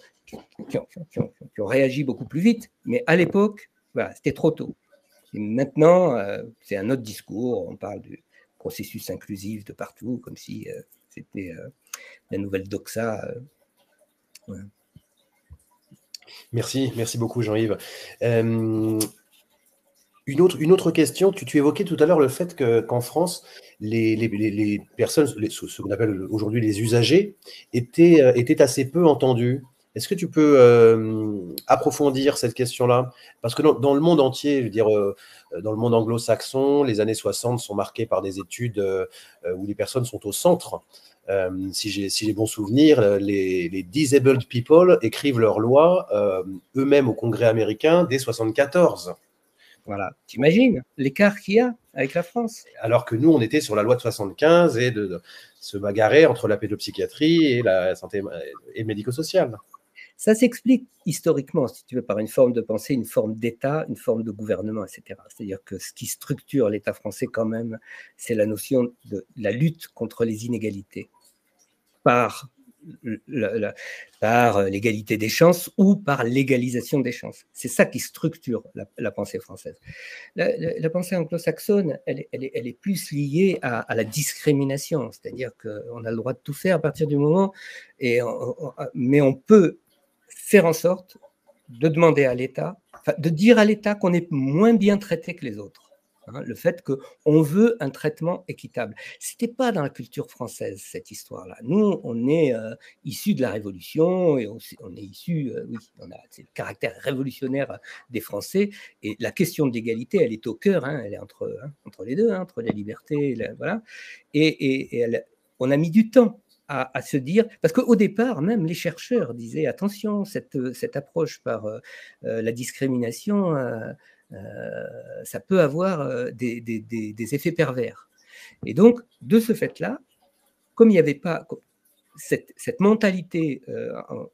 réagi beaucoup plus vite. Mais à l'époque, c'était trop tôt maintenant, euh, c'est un autre discours. On parle du processus inclusif de partout, comme si euh, c'était euh, la nouvelle doxa. Merci, merci beaucoup Jean-Yves. Une autre, une autre, question, tu, évoquais tout à l'heure le fait qu'en France, les, personnes, ce qu'on appelle aujourd'hui les usagers, étaient, étaient assez peu entendus. Est-ce que tu peux euh, approfondir cette question-là Parce que dans, le monde entier, je veux dire, euh, dans le monde anglo-saxon, les années 60 sont marquées par des études euh, où les personnes sont au centre. si j'ai si bons souvenirs, les, disabled people écrivent leurs lois eux-mêmes au Congrès américain dès 74. Voilà, t'imagines l'écart qu'il y a avec la France. Alors que nous, on était sur la loi de 75 et de, se bagarrer entre la pédopsychiatrie et la santé et médico-sociale. Ça s'explique historiquement, si tu veux, par une forme de pensée, une forme d'État, une forme de gouvernement, etc. C'est-à-dire que ce qui structure l'État français quand même, c'est la notion de la lutte contre les inégalités par euh, l'égalité des chances ou par l'égalisation des chances. C'est ça qui structure la, pensée française. La, pensée anglo-saxonne, elle, est plus liée à, la discrimination, c'est-à-dire qu'on a le droit de tout faire à partir du moment, et mais on peut faire en sorte de demander à l'État, de dire à l'État qu'on est moins bien traité que les autres. Hein, le fait qu'on veut un traitement équitable. Ce n'était pas dans la culture française, cette histoire-là. Nous, on est euh, issus de la Révolution, et on, on est issus, euh, oui, on a le caractère révolutionnaire euh, des Français, et la question de l'égalité, elle est au cœur, hein, elle est entre, hein, entre les deux, entre la liberté, et voilà. Et, on a mis du temps à, se dire, parce qu'au départ, même les chercheurs disaient, attention, cette, euh, cette approche par euh, euh, la discrimination, ça peut avoir des, des, effets pervers. Et donc, de ce fait-là, comme il n'y avait pas cette, cette mentalité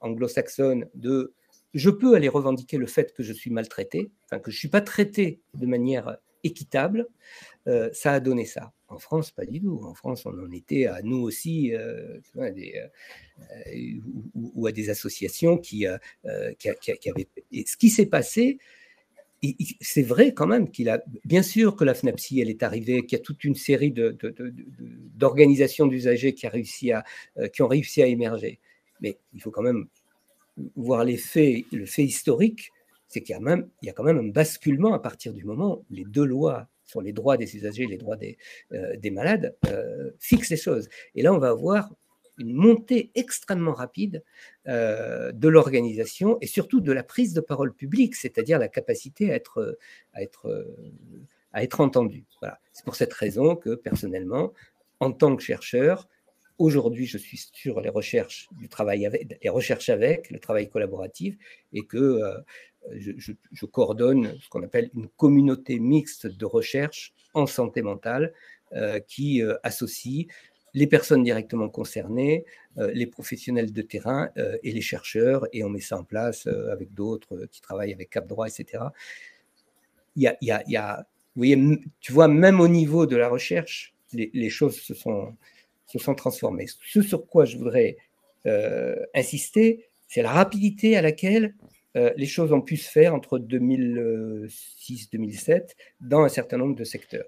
anglo-saxonne de je peux aller revendiquer le fait que je suis maltraité, enfin que je ne suis pas traité de manière équitable, ça a donné ça. En France, pas du tout. En France, on en était à nous aussi, euh, euh, euh, ou, à des associations qui, qui, avaient. Et ce qui s'est passé, c'est vrai quand même qu'il a. Bien sûr que la FNAPSI, elle est arrivée, qu'il y a toute une série d'organisations de, de, d'usagers qui, a réussi à, qui ont réussi à émerger. Mais il faut quand même voir les le fait historique, c'est qu'il y a quand même un basculement à partir du moment où les deux lois sur les droits des usagers, les droits euh, des, malades, euh, fixe les choses. Et là, on va avoir une montée extrêmement rapide euh, de l'organisation et surtout de la prise de parole publique, c'est-à-dire la capacité à être, à être, à être entendu. Voilà. C'est pour cette raison que, personnellement, en tant que chercheur, Aujourd'hui, je suis sur les recherches du travail avec, les recherches avec, le travail collaboratif, et que euh, je, coordonne ce qu'on appelle une communauté mixte de recherche en santé mentale euh, qui euh, associe les personnes directement concernées, les professionnels de terrain et les chercheurs, et on met ça en place avec d'autres qui travaillent avec Cap Droit, etc. Il tu vois, même au niveau de la recherche, les choses se sont, se sont transformés. Ce sur quoi je voudrais euh, insister, c'est la rapidité à laquelle euh, les choses ont pu se faire entre 2006-2007 dans un certain nombre de secteurs.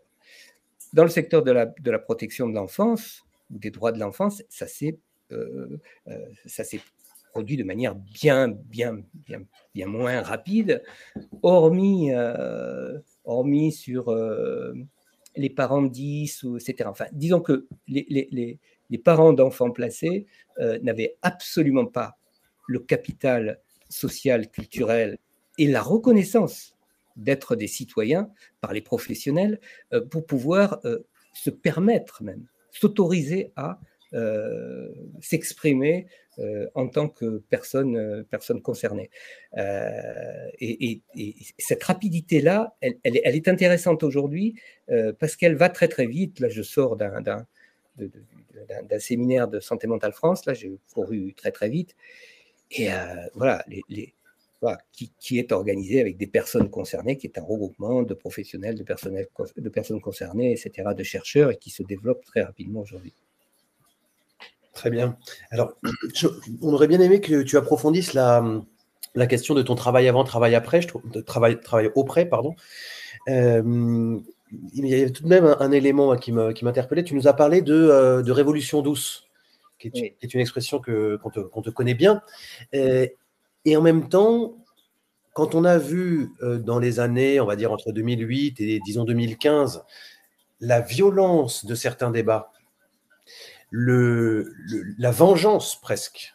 Dans le secteur de la, de la protection de l'enfance ou des droits de l'enfance, ça s'est euh, produit de manière bien, bien, bien, bien moins rapide, hormis, hormis sur les parents de 10, ou, etc. Enfin, disons que les, parents d'enfants placés euh, n'avaient absolument pas le capital social, culturel et la reconnaissance d'être des citoyens par les professionnels euh, pour pouvoir euh, se permettre même, s'autoriser à s'exprimer euh, en tant que personne, euh, personne concernée. Euh, et, cette rapidité-là, elle, est intéressante aujourd'hui parce qu'elle va très très vite. Là, je sors d'un séminaire de Santé Mentale France, là, j'ai couru très très vite. Et voilà, les, qui, qui, est organisé avec des personnes concernées, qui est un regroupement de professionnels, de, de personnes concernées, etc., de chercheurs, et qui se développe très rapidement aujourd'hui. Très bien. Alors, on aurait bien aimé que tu approfondisses la, question de ton travail avant, travail après, travail, auprès, pardon. Euh, il y a tout de même un, élément hein, qui m'interpellait. Tu nous as parlé de, euh, révolution douce, qui est, une expression qu'on te, connaît bien. Euh, et, en même temps, quand on a vu dans les années, on va dire entre 2008 et disons 2015, la violence de certains débats, la vengeance presque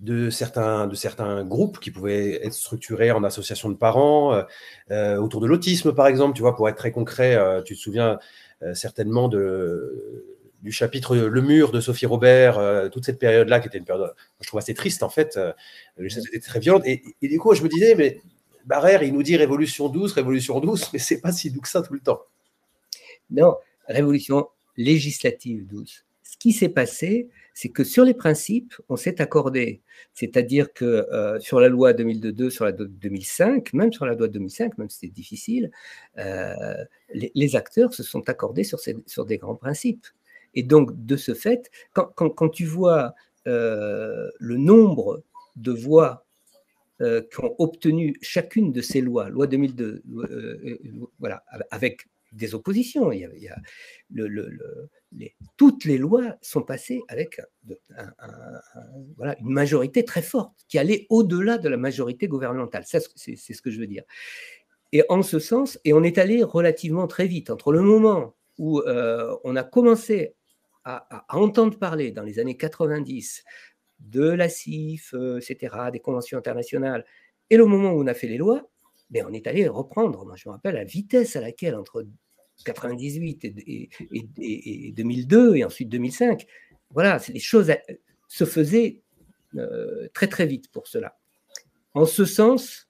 de certains, de certains groupes qui pouvaient être structurés en associations de parents, euh, euh, autour de l'autisme par exemple, tu vois, pour être très concret, euh, tu te souviens certainement de, du chapitre Le mur de Sophie Robert, toute cette période-là qui était une période, je trouve assez triste en fait, c'était très violente. Et, du coup, je me disais, mais Barère, il nous dit révolution douce, révolution douce, mais c'est pas si doux que ça tout le temps. Non, révolution législative douce ce qui s'est passé, c'est que sur les principes, on s'est accordé. C'est-à-dire que euh, sur la loi 2002, sur la loi 2005, même sur la loi 2005, même si c'était difficile, euh, les, acteurs se sont accordés sur, des grands principes. Et donc, de ce fait, quand, tu vois euh, le nombre de voix qui ont obtenu chacune de ces lois, loi 2002, voilà, avec des oppositions. Il y a, le, les, toutes les lois sont passées avec une majorité très forte qui allait au-delà de la majorité gouvernementale. C'est ce que je veux dire. Et en ce sens, et on est allé relativement très vite entre le moment où euh, on a commencé à, entendre parler dans les années 90 de la CIF, etc., euh, des conventions internationales, et le moment où on a fait les lois, mais on est allé reprendre, moi je me rappelle, la vitesse à laquelle, entre 98 et, 2002 et ensuite 2005. Voilà, les choses euh, se faisaient euh, très très vite pour cela. En ce sens,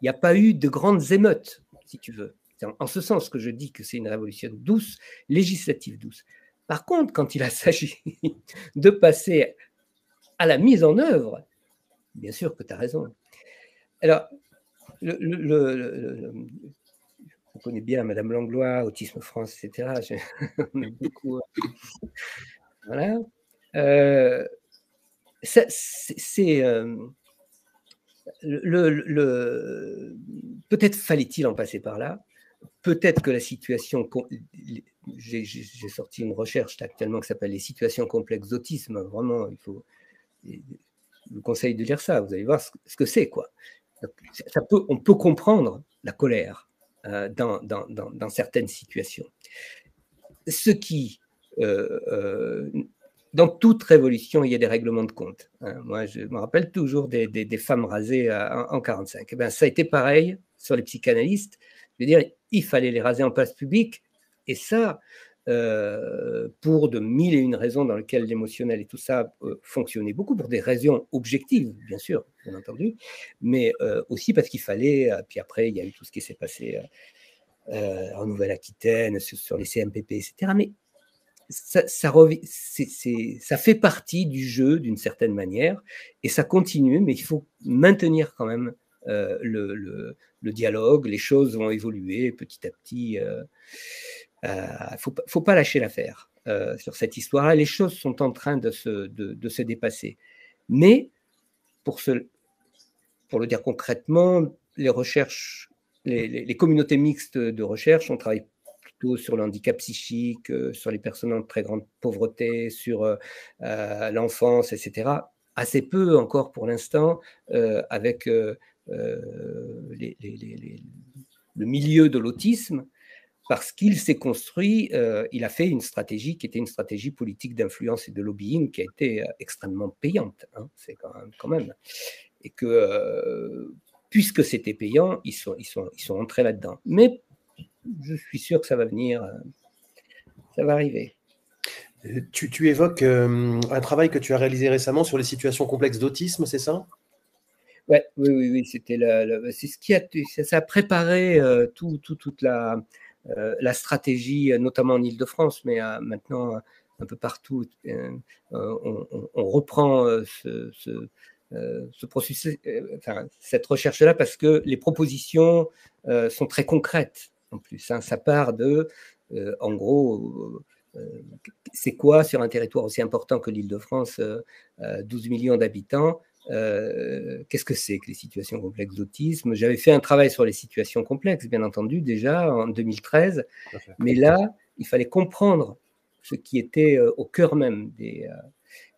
il n'y a pas eu de grandes émeutes, si tu veux. C'est en, ce sens que je dis que c'est une révolution douce, législative douce. Par contre, quand il a s'agit de passer à la mise en œuvre, bien sûr que tu as raison. Alors, le, on connaît bien Madame Langlois, Autisme France, etc. on beaucoup. voilà. c'est. le, Peut-être fallait-il en passer par là. Peut-être que la situation. J'ai sorti une recherche actuellement qui s'appelle Les situations complexes d'autisme. Vraiment, il faut. Je vous conseille de lire ça. Vous allez voir ce que c'est, quoi. Ça peut, on peut comprendre la colère, euh, dans, dans, certaines situations. Ce qui, euh, euh, dans toute révolution, il y a des règlements de compte. Hein. moi, je me rappelle toujours des, femmes rasées en en 1945. Eh ben, ça a été pareil sur les psychanalystes. Je veux dire, il fallait les raser en place publique. Et ça, euh, pour de mille et une raisons dans lesquelles l'émotionnel et tout ça euh, fonctionnait beaucoup, pour des raisons objectives, bien sûr, bien entendu, mais euh, aussi parce qu'il fallait, puis après, il y a eu tout ce qui s'est passé en Nouvelle-Aquitaine, sur, les CMPP, etc. Mais ça, ça, ça fait partie du jeu d'une certaine manière, et ça continue, mais il faut maintenir quand même le, le, dialogue, les choses vont évoluer petit à petit. Il euh, ne faut, pas lâcher l'affaire euh, sur cette histoire-là. Les choses sont en train de se, dépasser. Mais, pour, pour le dire concrètement, les recherches, les, communautés mixtes de recherche, on travaille plutôt sur l'handicap psychique, euh, sur les personnes en très grande pauvreté, sur l'enfance, etc. Assez peu encore pour l'instant avec le milieu de l'autisme parce qu'il s'est construit, euh, il a fait une stratégie qui était une stratégie politique d'influence et de lobbying qui a été euh, extrêmement payante, hein, c'est quand, quand même, Et que, euh, puisque c'était payant, ils sont, ils sont, ils sont entrés là-dedans. Mais je suis sûr que ça va venir, ça va arriver. Tu, évoques un travail que tu as réalisé récemment sur les situations complexes d'autisme, c'est ça ouais, Oui, oui, oui, c'était le. c'est ce qui a, ça, a préparé tout, tout, toute la, euh, la stratégie, euh, notamment en Ile-de-France, mais euh, maintenant un peu partout, on, reprend ce, cette recherche-là, parce que les propositions sont très concrètes en plus. Hein. ça part de, en gros, c'est quoi sur un territoire aussi important que l'Île-de-France, 12 millions d'habitants, euh, qu'est-ce que c'est que les situations complexes d'autisme J'avais fait un travail sur les situations complexes, bien entendu, déjà en 2013, mais là, il fallait comprendre ce qui était euh, au cœur même des... Euh,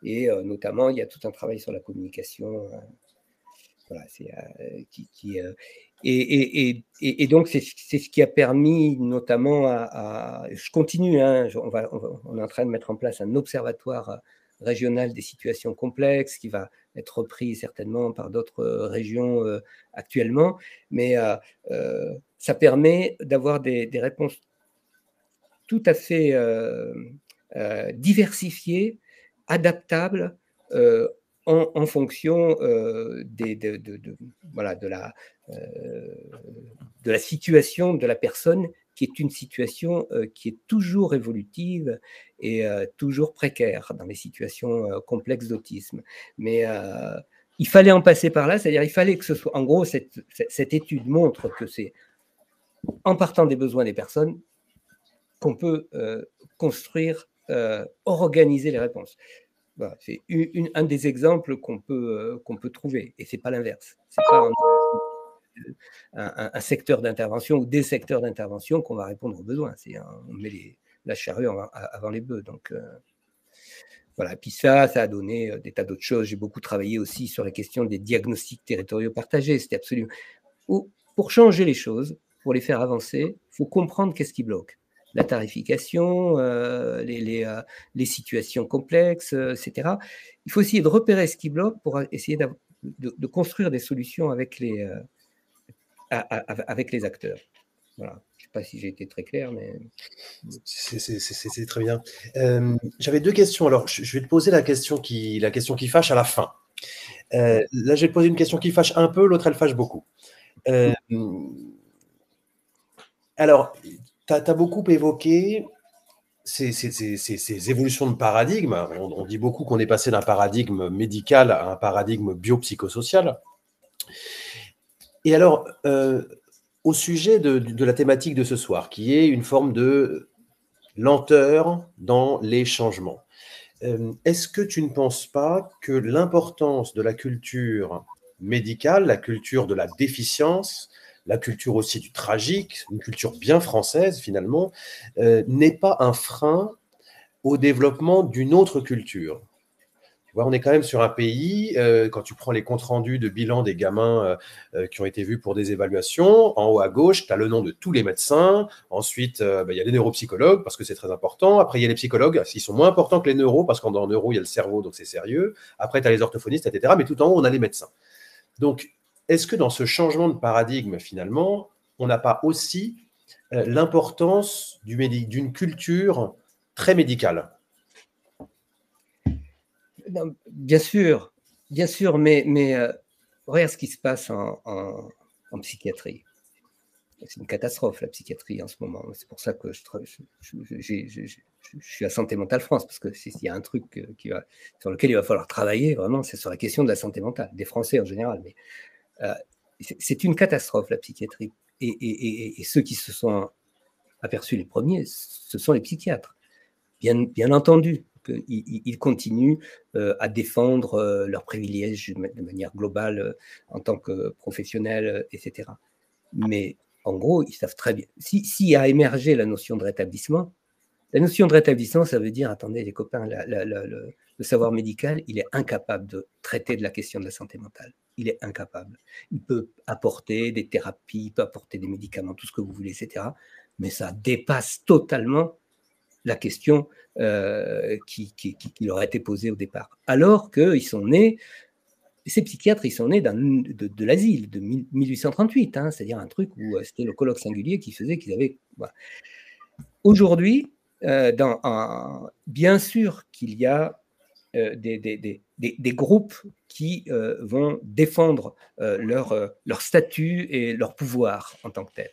et notamment, il y a tout un travail sur la communication. voilà, c'est qui... et, et, et, et, donc, c'est ce qui a permis notamment à... je continue, hein, on, va, on, est en train de mettre en place un observatoire régional des situations complexes qui va être repris certainement par d'autres euh, régions euh, actuellement, mais euh, ça permet d'avoir des, réponses tout à fait diversifiées, adaptables. En, fonction des, de, de la situation de la personne qui est une situation euh, qui est toujours évolutive et euh, toujours précaire dans les situations euh, complexes d'autisme. Mais il fallait en passer par là, c'est-à-dire il fallait que ce soit, en gros, cette, étude montre que c'est en partant des besoins des personnes qu'on peut construire, organiser les réponses. c'est un des exemples qu'on peut, peut trouver, et c'est pas l'inverse un, secteur d'intervention ou des secteurs d'intervention qu'on va répondre aux besoins. C'est on met les, la charrue avant, les bœufs. Donc, euh, voilà. Puis ça, ça a donné euh, des tas d'autres choses. J'ai beaucoup travaillé aussi sur la question des diagnostics territoriaux partagés. C'était absolument. Pour changer les choses, pour les faire avancer, il faut comprendre qu'est-ce qui bloque la tarification, euh, les, les, situations complexes, etc. Il faut essayer de repérer ce qui bloque pour essayer de construire des solutions avec les, avec les acteurs. Voilà. Je ne sais pas si j'ai été très clair, mais. C'est très bien. Euh, j'avais deux questions. Alors, je, vais te poser la question qui, la question qui fâche à la fin. Euh, là, je vais te poser une question qui fâche un peu, l'autre, elle fâche beaucoup. Euh, alors, tu as, beaucoup évoqué ces, évolutions de paradigme. On, on dit beaucoup qu'on est passé d'un paradigme médical à un paradigme biopsychosocial. Et alors, euh, au sujet de, la thématique de ce soir, qui est une forme de lenteur dans les changements, euh, est-ce que tu ne penses pas que l'importance de la culture médicale, la culture de la déficience, la culture aussi du tragique, une culture bien française finalement, euh, n'est pas un frein au développement d'une autre culture on est quand même sur un pays, euh, quand tu prends les comptes rendus de bilan des gamins euh, euh, qui ont été vus pour des évaluations, en haut à gauche, tu as le nom de tous les médecins. Ensuite, bah, il y a les neuropsychologues, parce que c'est très important. Après, il y a les psychologues, ils sont moins importants que les neuros, parce qu'en neuro, il y a le cerveau, donc c'est sérieux. Après, tu as les orthophonistes, etc. Mais tout en haut, on a les médecins. Donc, est-ce que dans ce changement de paradigme, finalement, on n'a pas aussi l'importance d'une culture très médicale bien sûr, bien sûr, mais, mais euh, regarde ce qui se passe en, psychiatrie. C'est une catastrophe, la psychiatrie, en ce moment. C'est pour ça que je, je, suis à Santé mentale France, parce que y a un truc euh, qui va, sur lequel il va falloir travailler, vraiment, c'est sur la question de la santé mentale, des Français en général. Mais euh, c'est une catastrophe, la psychiatrie. Et, et, ceux qui se sont aperçus les premiers, ce sont les psychiatres. Bien, bien entendu, qu'ils continuent euh, à défendre euh, leurs privilèges de manière globale euh, en tant que professionnels, etc. Mais en gros, ils savent très bien. Si, y a émergé la notion de rétablissement, la notion de rétablissement, ça veut dire, attendez les copains, le savoir médical, il est incapable de traiter de la question de la santé mentale. Il est incapable. Il peut apporter des thérapies, il peut apporter des médicaments, tout ce que vous voulez, etc. Mais ça dépasse totalement la question euh, qui, leur a été posé au départ. Alors qu'ils sont nés, ces psychiatres, ils sont nés de, l'asile de 1838, hein, c'est-à-dire un truc où euh, c'était le colloque singulier qui faisait qu'ils avaient. Aujourd'hui, euh, bien sûr qu'il y a des, groupes qui vont défendre leur, leur statut et leur pouvoir en tant que tel.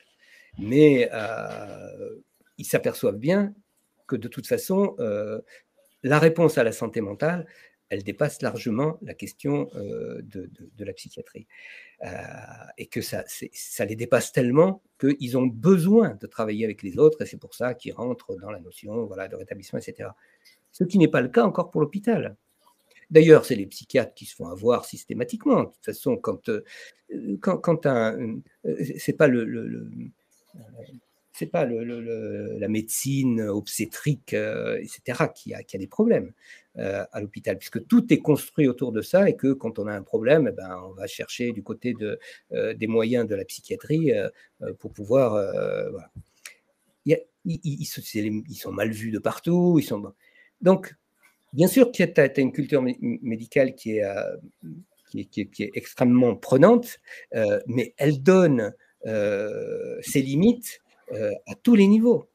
Mais ils s'aperçoivent bien que de toute façon, euh, la réponse à la santé mentale, elle dépasse largement la question euh, de, la psychiatrie. Euh, et que ça, les dépasse tellement qu'ils ont besoin de travailler avec les autres, et c'est pour ça qu'ils rentrent dans la notion voilà, de rétablissement, etc. Ce qui n'est pas le cas encore pour l'hôpital. D'ailleurs, c'est les psychiatres qui se font avoir systématiquement. De toute façon, quand, quand, un. C'est pas le c'est pas le, la médecine obstétrique, euh, etc., qui a, qui a, des problèmes euh, à l'hôpital, puisque tout est construit autour de ça et que quand on a un problème, eh ben, on va chercher du côté de, euh, des moyens de la psychiatrie pour pouvoir. ils, sont mal vus de partout. Ils sont... Donc, bien sûr tu as une culture médicale qui est, qui est, qui est extrêmement prenante, mais elle donne ses limites euh, à tous les niveaux.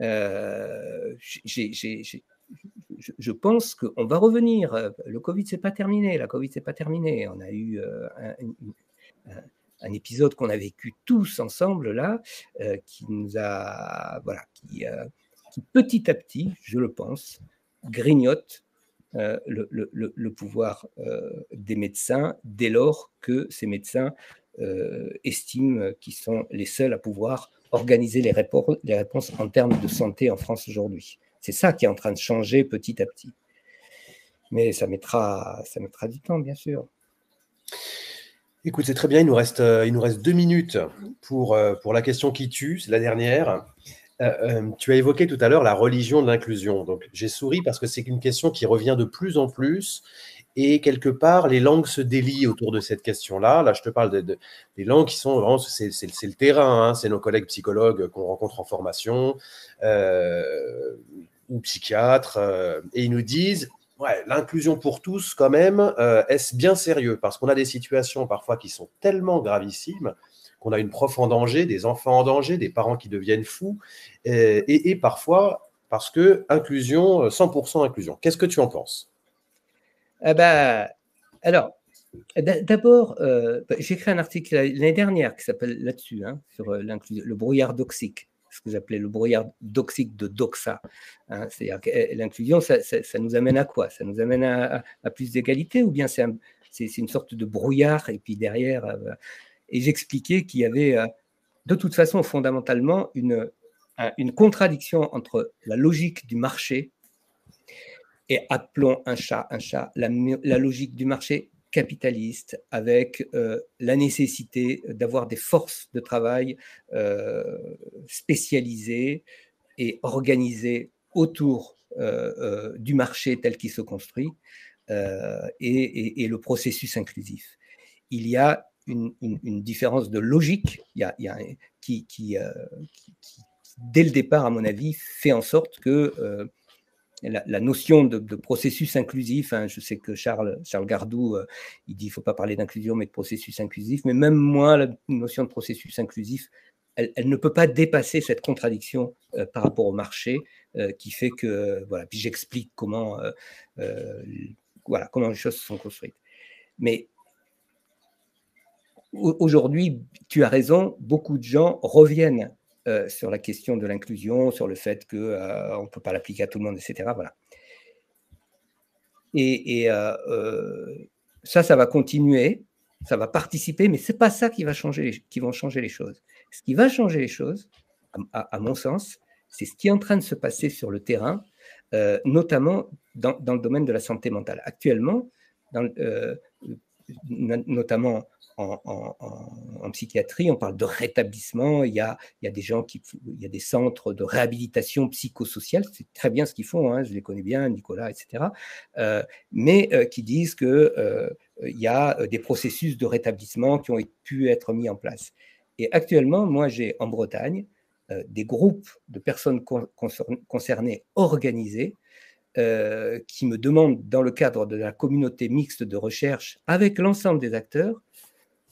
Euh, je pense qu'on va revenir. Le Covid, c'est pas terminé. La Covid, c'est pas terminé. On a eu euh, un, épisode qu'on a vécu tous ensemble là, qui nous a, voilà, qui, petit à petit, je le pense, grignote le, pouvoir des médecins dès lors que ces médecins estiment qu'ils sont les seuls à pouvoir organiser les, réponses, les réponses en termes de santé en France aujourd'hui. C'est ça qui est en train de changer petit à petit. Mais ça mettra, ça mettra du temps, bien sûr. Écoute, c'est très bien. Il nous reste, euh, il nous reste deux minutes pour, euh, pour la question qui tue. C'est la dernière. Euh, tu as évoqué tout à l'heure la religion de l'inclusion. Donc, j'ai souri parce que c'est une question qui revient de plus en plus et quelque part, les langues se délient autour de cette question-là. Là, je te parle des langues qui sont vraiment, c'est, le terrain, hein. c'est nos collègues psychologues qu'on rencontre en formation euh, ou psychiatres, euh, et ils nous disent, l'inclusion pour tous, quand même, euh, est-ce bien sérieux Parce qu'on a des situations parfois qui sont tellement gravissimes qu'on a une prof en danger, des enfants en danger, des parents qui deviennent fous, et parfois parce que inclusion, 100% inclusion. Qu'est-ce que tu en penses eh ben, euh, bah, alors, d'abord, j'ai écrit un article l'année dernière qui s'appelle là-dessus, hein, sur euh, le brouillard doxique ce que j'appelais le brouillard doxique de doxa. Hein, c'est-à-dire que eh, l'inclusion, ça, nous amène à quoi Ça nous amène à, plus d'égalité ou bien c'est une sorte de brouillard et puis derrière. Euh, bah, et j'expliquais qu'il y avait de toute façon fondamentalement une, une contradiction entre la logique du marché et appelons un chat un chat. La, logique du marché capitaliste avec euh, la nécessité d'avoir des forces de travail euh, spécialisées et organisées autour euh, du marché tel qu'il se construit et, le processus inclusif. Il y a une, différence de logique il qui, dès le départ, à mon avis, fait en sorte que la, notion de, processus inclusif. Hein, je sais que Charles, Charles Gardou, euh, il dit qu'il ne faut pas parler d'inclusion, mais de processus inclusif. Mais même moi, la notion de processus inclusif, elle, ne peut pas dépasser cette contradiction euh, par rapport au marché euh, qui fait que, voilà, puis j'explique comment, voilà, comment les choses se sont construites. Mais aujourd'hui, tu as raison, beaucoup de gens reviennent euh, sur la question de l'inclusion, sur le fait qu'on euh, ne peut pas l'appliquer à tout le monde, etc. Voilà. Et, euh, ça, ça va continuer, ça va participer, mais ce n'est pas ça qui va changer, qui vont changer les choses. Ce qui va changer les choses, à, mon sens, c'est ce qui est en train de se passer sur le terrain, notamment dans, dans, le domaine de la santé mentale. Actuellement, dans, notamment en, psychiatrie, on parle de rétablissement, il y a, des gens qui, il y a des centres de réhabilitation psychosociale, c'est très bien ce qu'ils font, hein, je les connais bien, Nicolas, etc., euh, mais euh, qui disent qu'il euh, y a des processus de rétablissement qui ont pu être mis en place. Et actuellement, moi, j'ai en Bretagne des groupes de personnes concernées organisées euh, qui me demande, dans le cadre de la communauté mixte de recherche, avec l'ensemble des acteurs,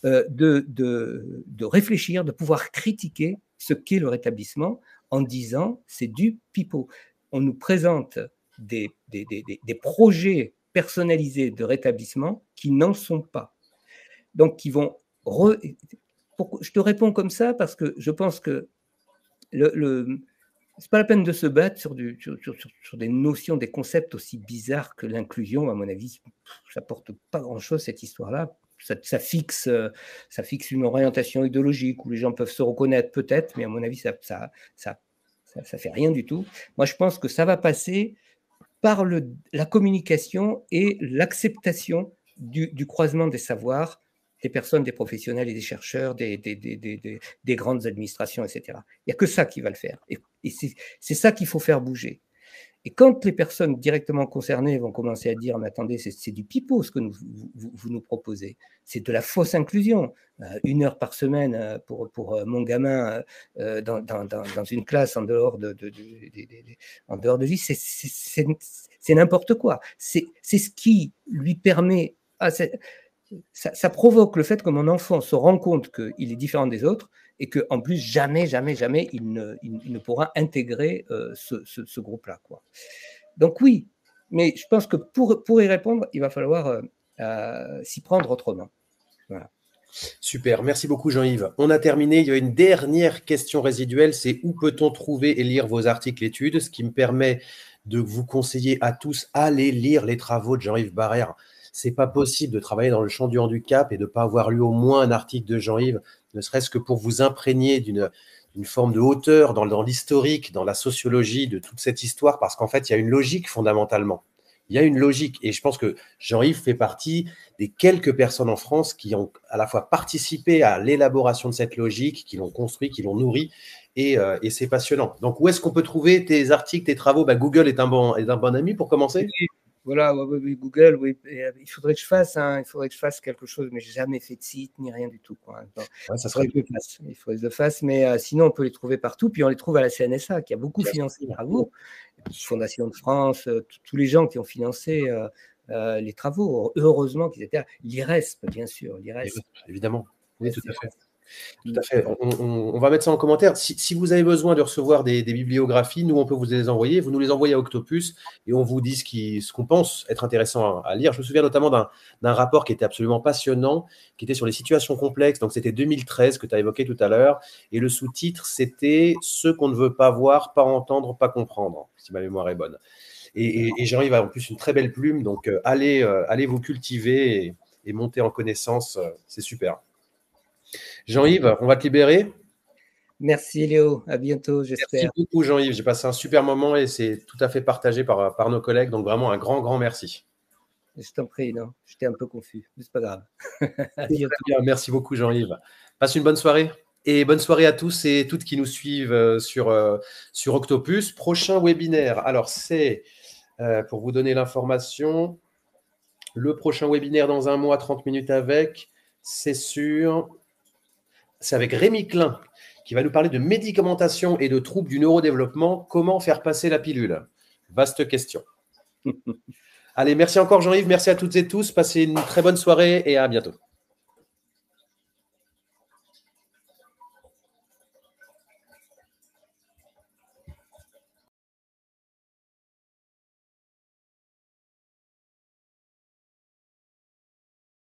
euh, de, de, de, réfléchir, de pouvoir critiquer ce qu'est le rétablissement en disant c'est du pipeau. On nous présente des, des, des, des projets personnalisés de rétablissement qui n'en sont pas. Donc, qui vont. Je te réponds comme ça parce que je pense que le c'est pas la peine de se battre sur, du, sur, des notions, des concepts aussi bizarres que l'inclusion. À mon avis, ça porte pas grand-chose cette histoire-là. Ça, fixe, euh, ça fixe une orientation idéologique où les gens peuvent se reconnaître peut-être, mais à mon avis, ça, ça, ça, ça, fait rien du tout. Moi, je pense que ça va passer par la communication et l'acceptation du, croisement des savoirs des personnes, des professionnels et des chercheurs, des, grandes administrations, etc. Il n'y a que ça qui va le faire. Et, c'est ça qu'il faut faire bouger. Et quand les personnes directement concernées vont commencer à dire, mais attendez, c'est du pipeau ce que vous, nous proposez, c'est de la fausse inclusion. Euh, une heure par semaine euh, pour, euh, mon gamin dans, une classe en dehors de, de, c'est n'importe quoi. C'est ce qui lui permet à ça, provoque le fait que mon enfant se rend compte qu'il est différent des autres et qu'en plus, jamais, jamais, jamais, il ne, pourra intégrer euh, ce, groupe-là. Donc oui, mais je pense que pour, y répondre, il va falloir euh, euh, s'y prendre autrement. Super, merci beaucoup Jean-Yves. On a terminé. Il y a une dernière question résiduelle, c'est où peut-on trouver et lire vos articles études, ce qui me permet de vous conseiller à tous, d'aller lire les travaux de Jean-Yves Barrère. C'est pas possible de travailler dans le champ du Cap et de pas avoir lu au moins un article de Jean-Yves, ne serait-ce que pour vous imprégner d'une forme de hauteur dans, dans l'historique, dans la sociologie de toute cette histoire, parce qu'en fait, il y a une logique fondamentalement. Il y a une logique. Et je pense que Jean-Yves fait partie des quelques personnes en France qui ont à la fois participé à l'élaboration de cette logique, qui l'ont construit, qui l'ont nourri. Euh, et, c'est passionnant. Donc, où est-ce qu'on peut trouver tes articles, tes travaux bah, Google est un, bon, est un bon ami pour commencer voilà, oui, Google, euh, il faudrait que je fasse, hein, il faudrait que je fasse quelque chose, mais j'ai jamais fait de site ni rien du tout. Quoi. Hein. ça serait il, faudrait que je fasse, mais euh, sinon on peut les trouver partout, puis on les trouve à la CNSA qui a beaucoup financé les travaux, Fondation de France, euh, tous les gens qui ont financé. les travaux, heureusement qu'ils étaient là, l'IRESP, bien sûr. L'IRESP. Évidemment, oui, tout à fait. Tout mm. à fait. On, va mettre ça en commentaire. Si, vous avez besoin de recevoir des, bibliographies, nous, on peut vous les envoyer. Vous nous les envoyez à Octopus et on vous dit ce qu'on pense être intéressant à, lire. Je me souviens notamment d'un rapport qui était absolument passionnant, qui était sur les situations complexes. Donc, c'était 2013 que tu as évoqué tout à l'heure. Et le sous-titre, c'était Ce qu'on ne veut pas voir, pas entendre, pas comprendre, si ma mémoire est bonne. Et, et, Jean-Yves a en plus une très belle plume. Donc, euh, allez, euh, allez vous cultiver et, monter en connaissance. Euh, c'est super. Jean-Yves, on va te libérer. Merci Léo, à bientôt, j'espère. Merci beaucoup Jean-Yves, j'ai passé un super moment et c'est tout à fait partagé par, nos collègues, donc vraiment un grand, grand merci. Je t'en prie, non, j'étais un peu confus, mais c'est pas grave. merci beaucoup Jean-Yves. Passe une bonne soirée. Et bonne soirée à tous et toutes qui nous suivent euh, sur, euh, sur Octopus. Prochain webinaire, alors c'est, euh, pour vous donner l'information, le prochain webinaire dans un mois, 30 minutes avec, c'est sur c'est avec Rémi Klein qui va nous parler de médicamentation et de troubles du neurodéveloppement. Comment faire passer la pilule Vaste question. Allez, merci encore Jean-Yves, merci à toutes et tous. Passez une très bonne soirée et à bientôt.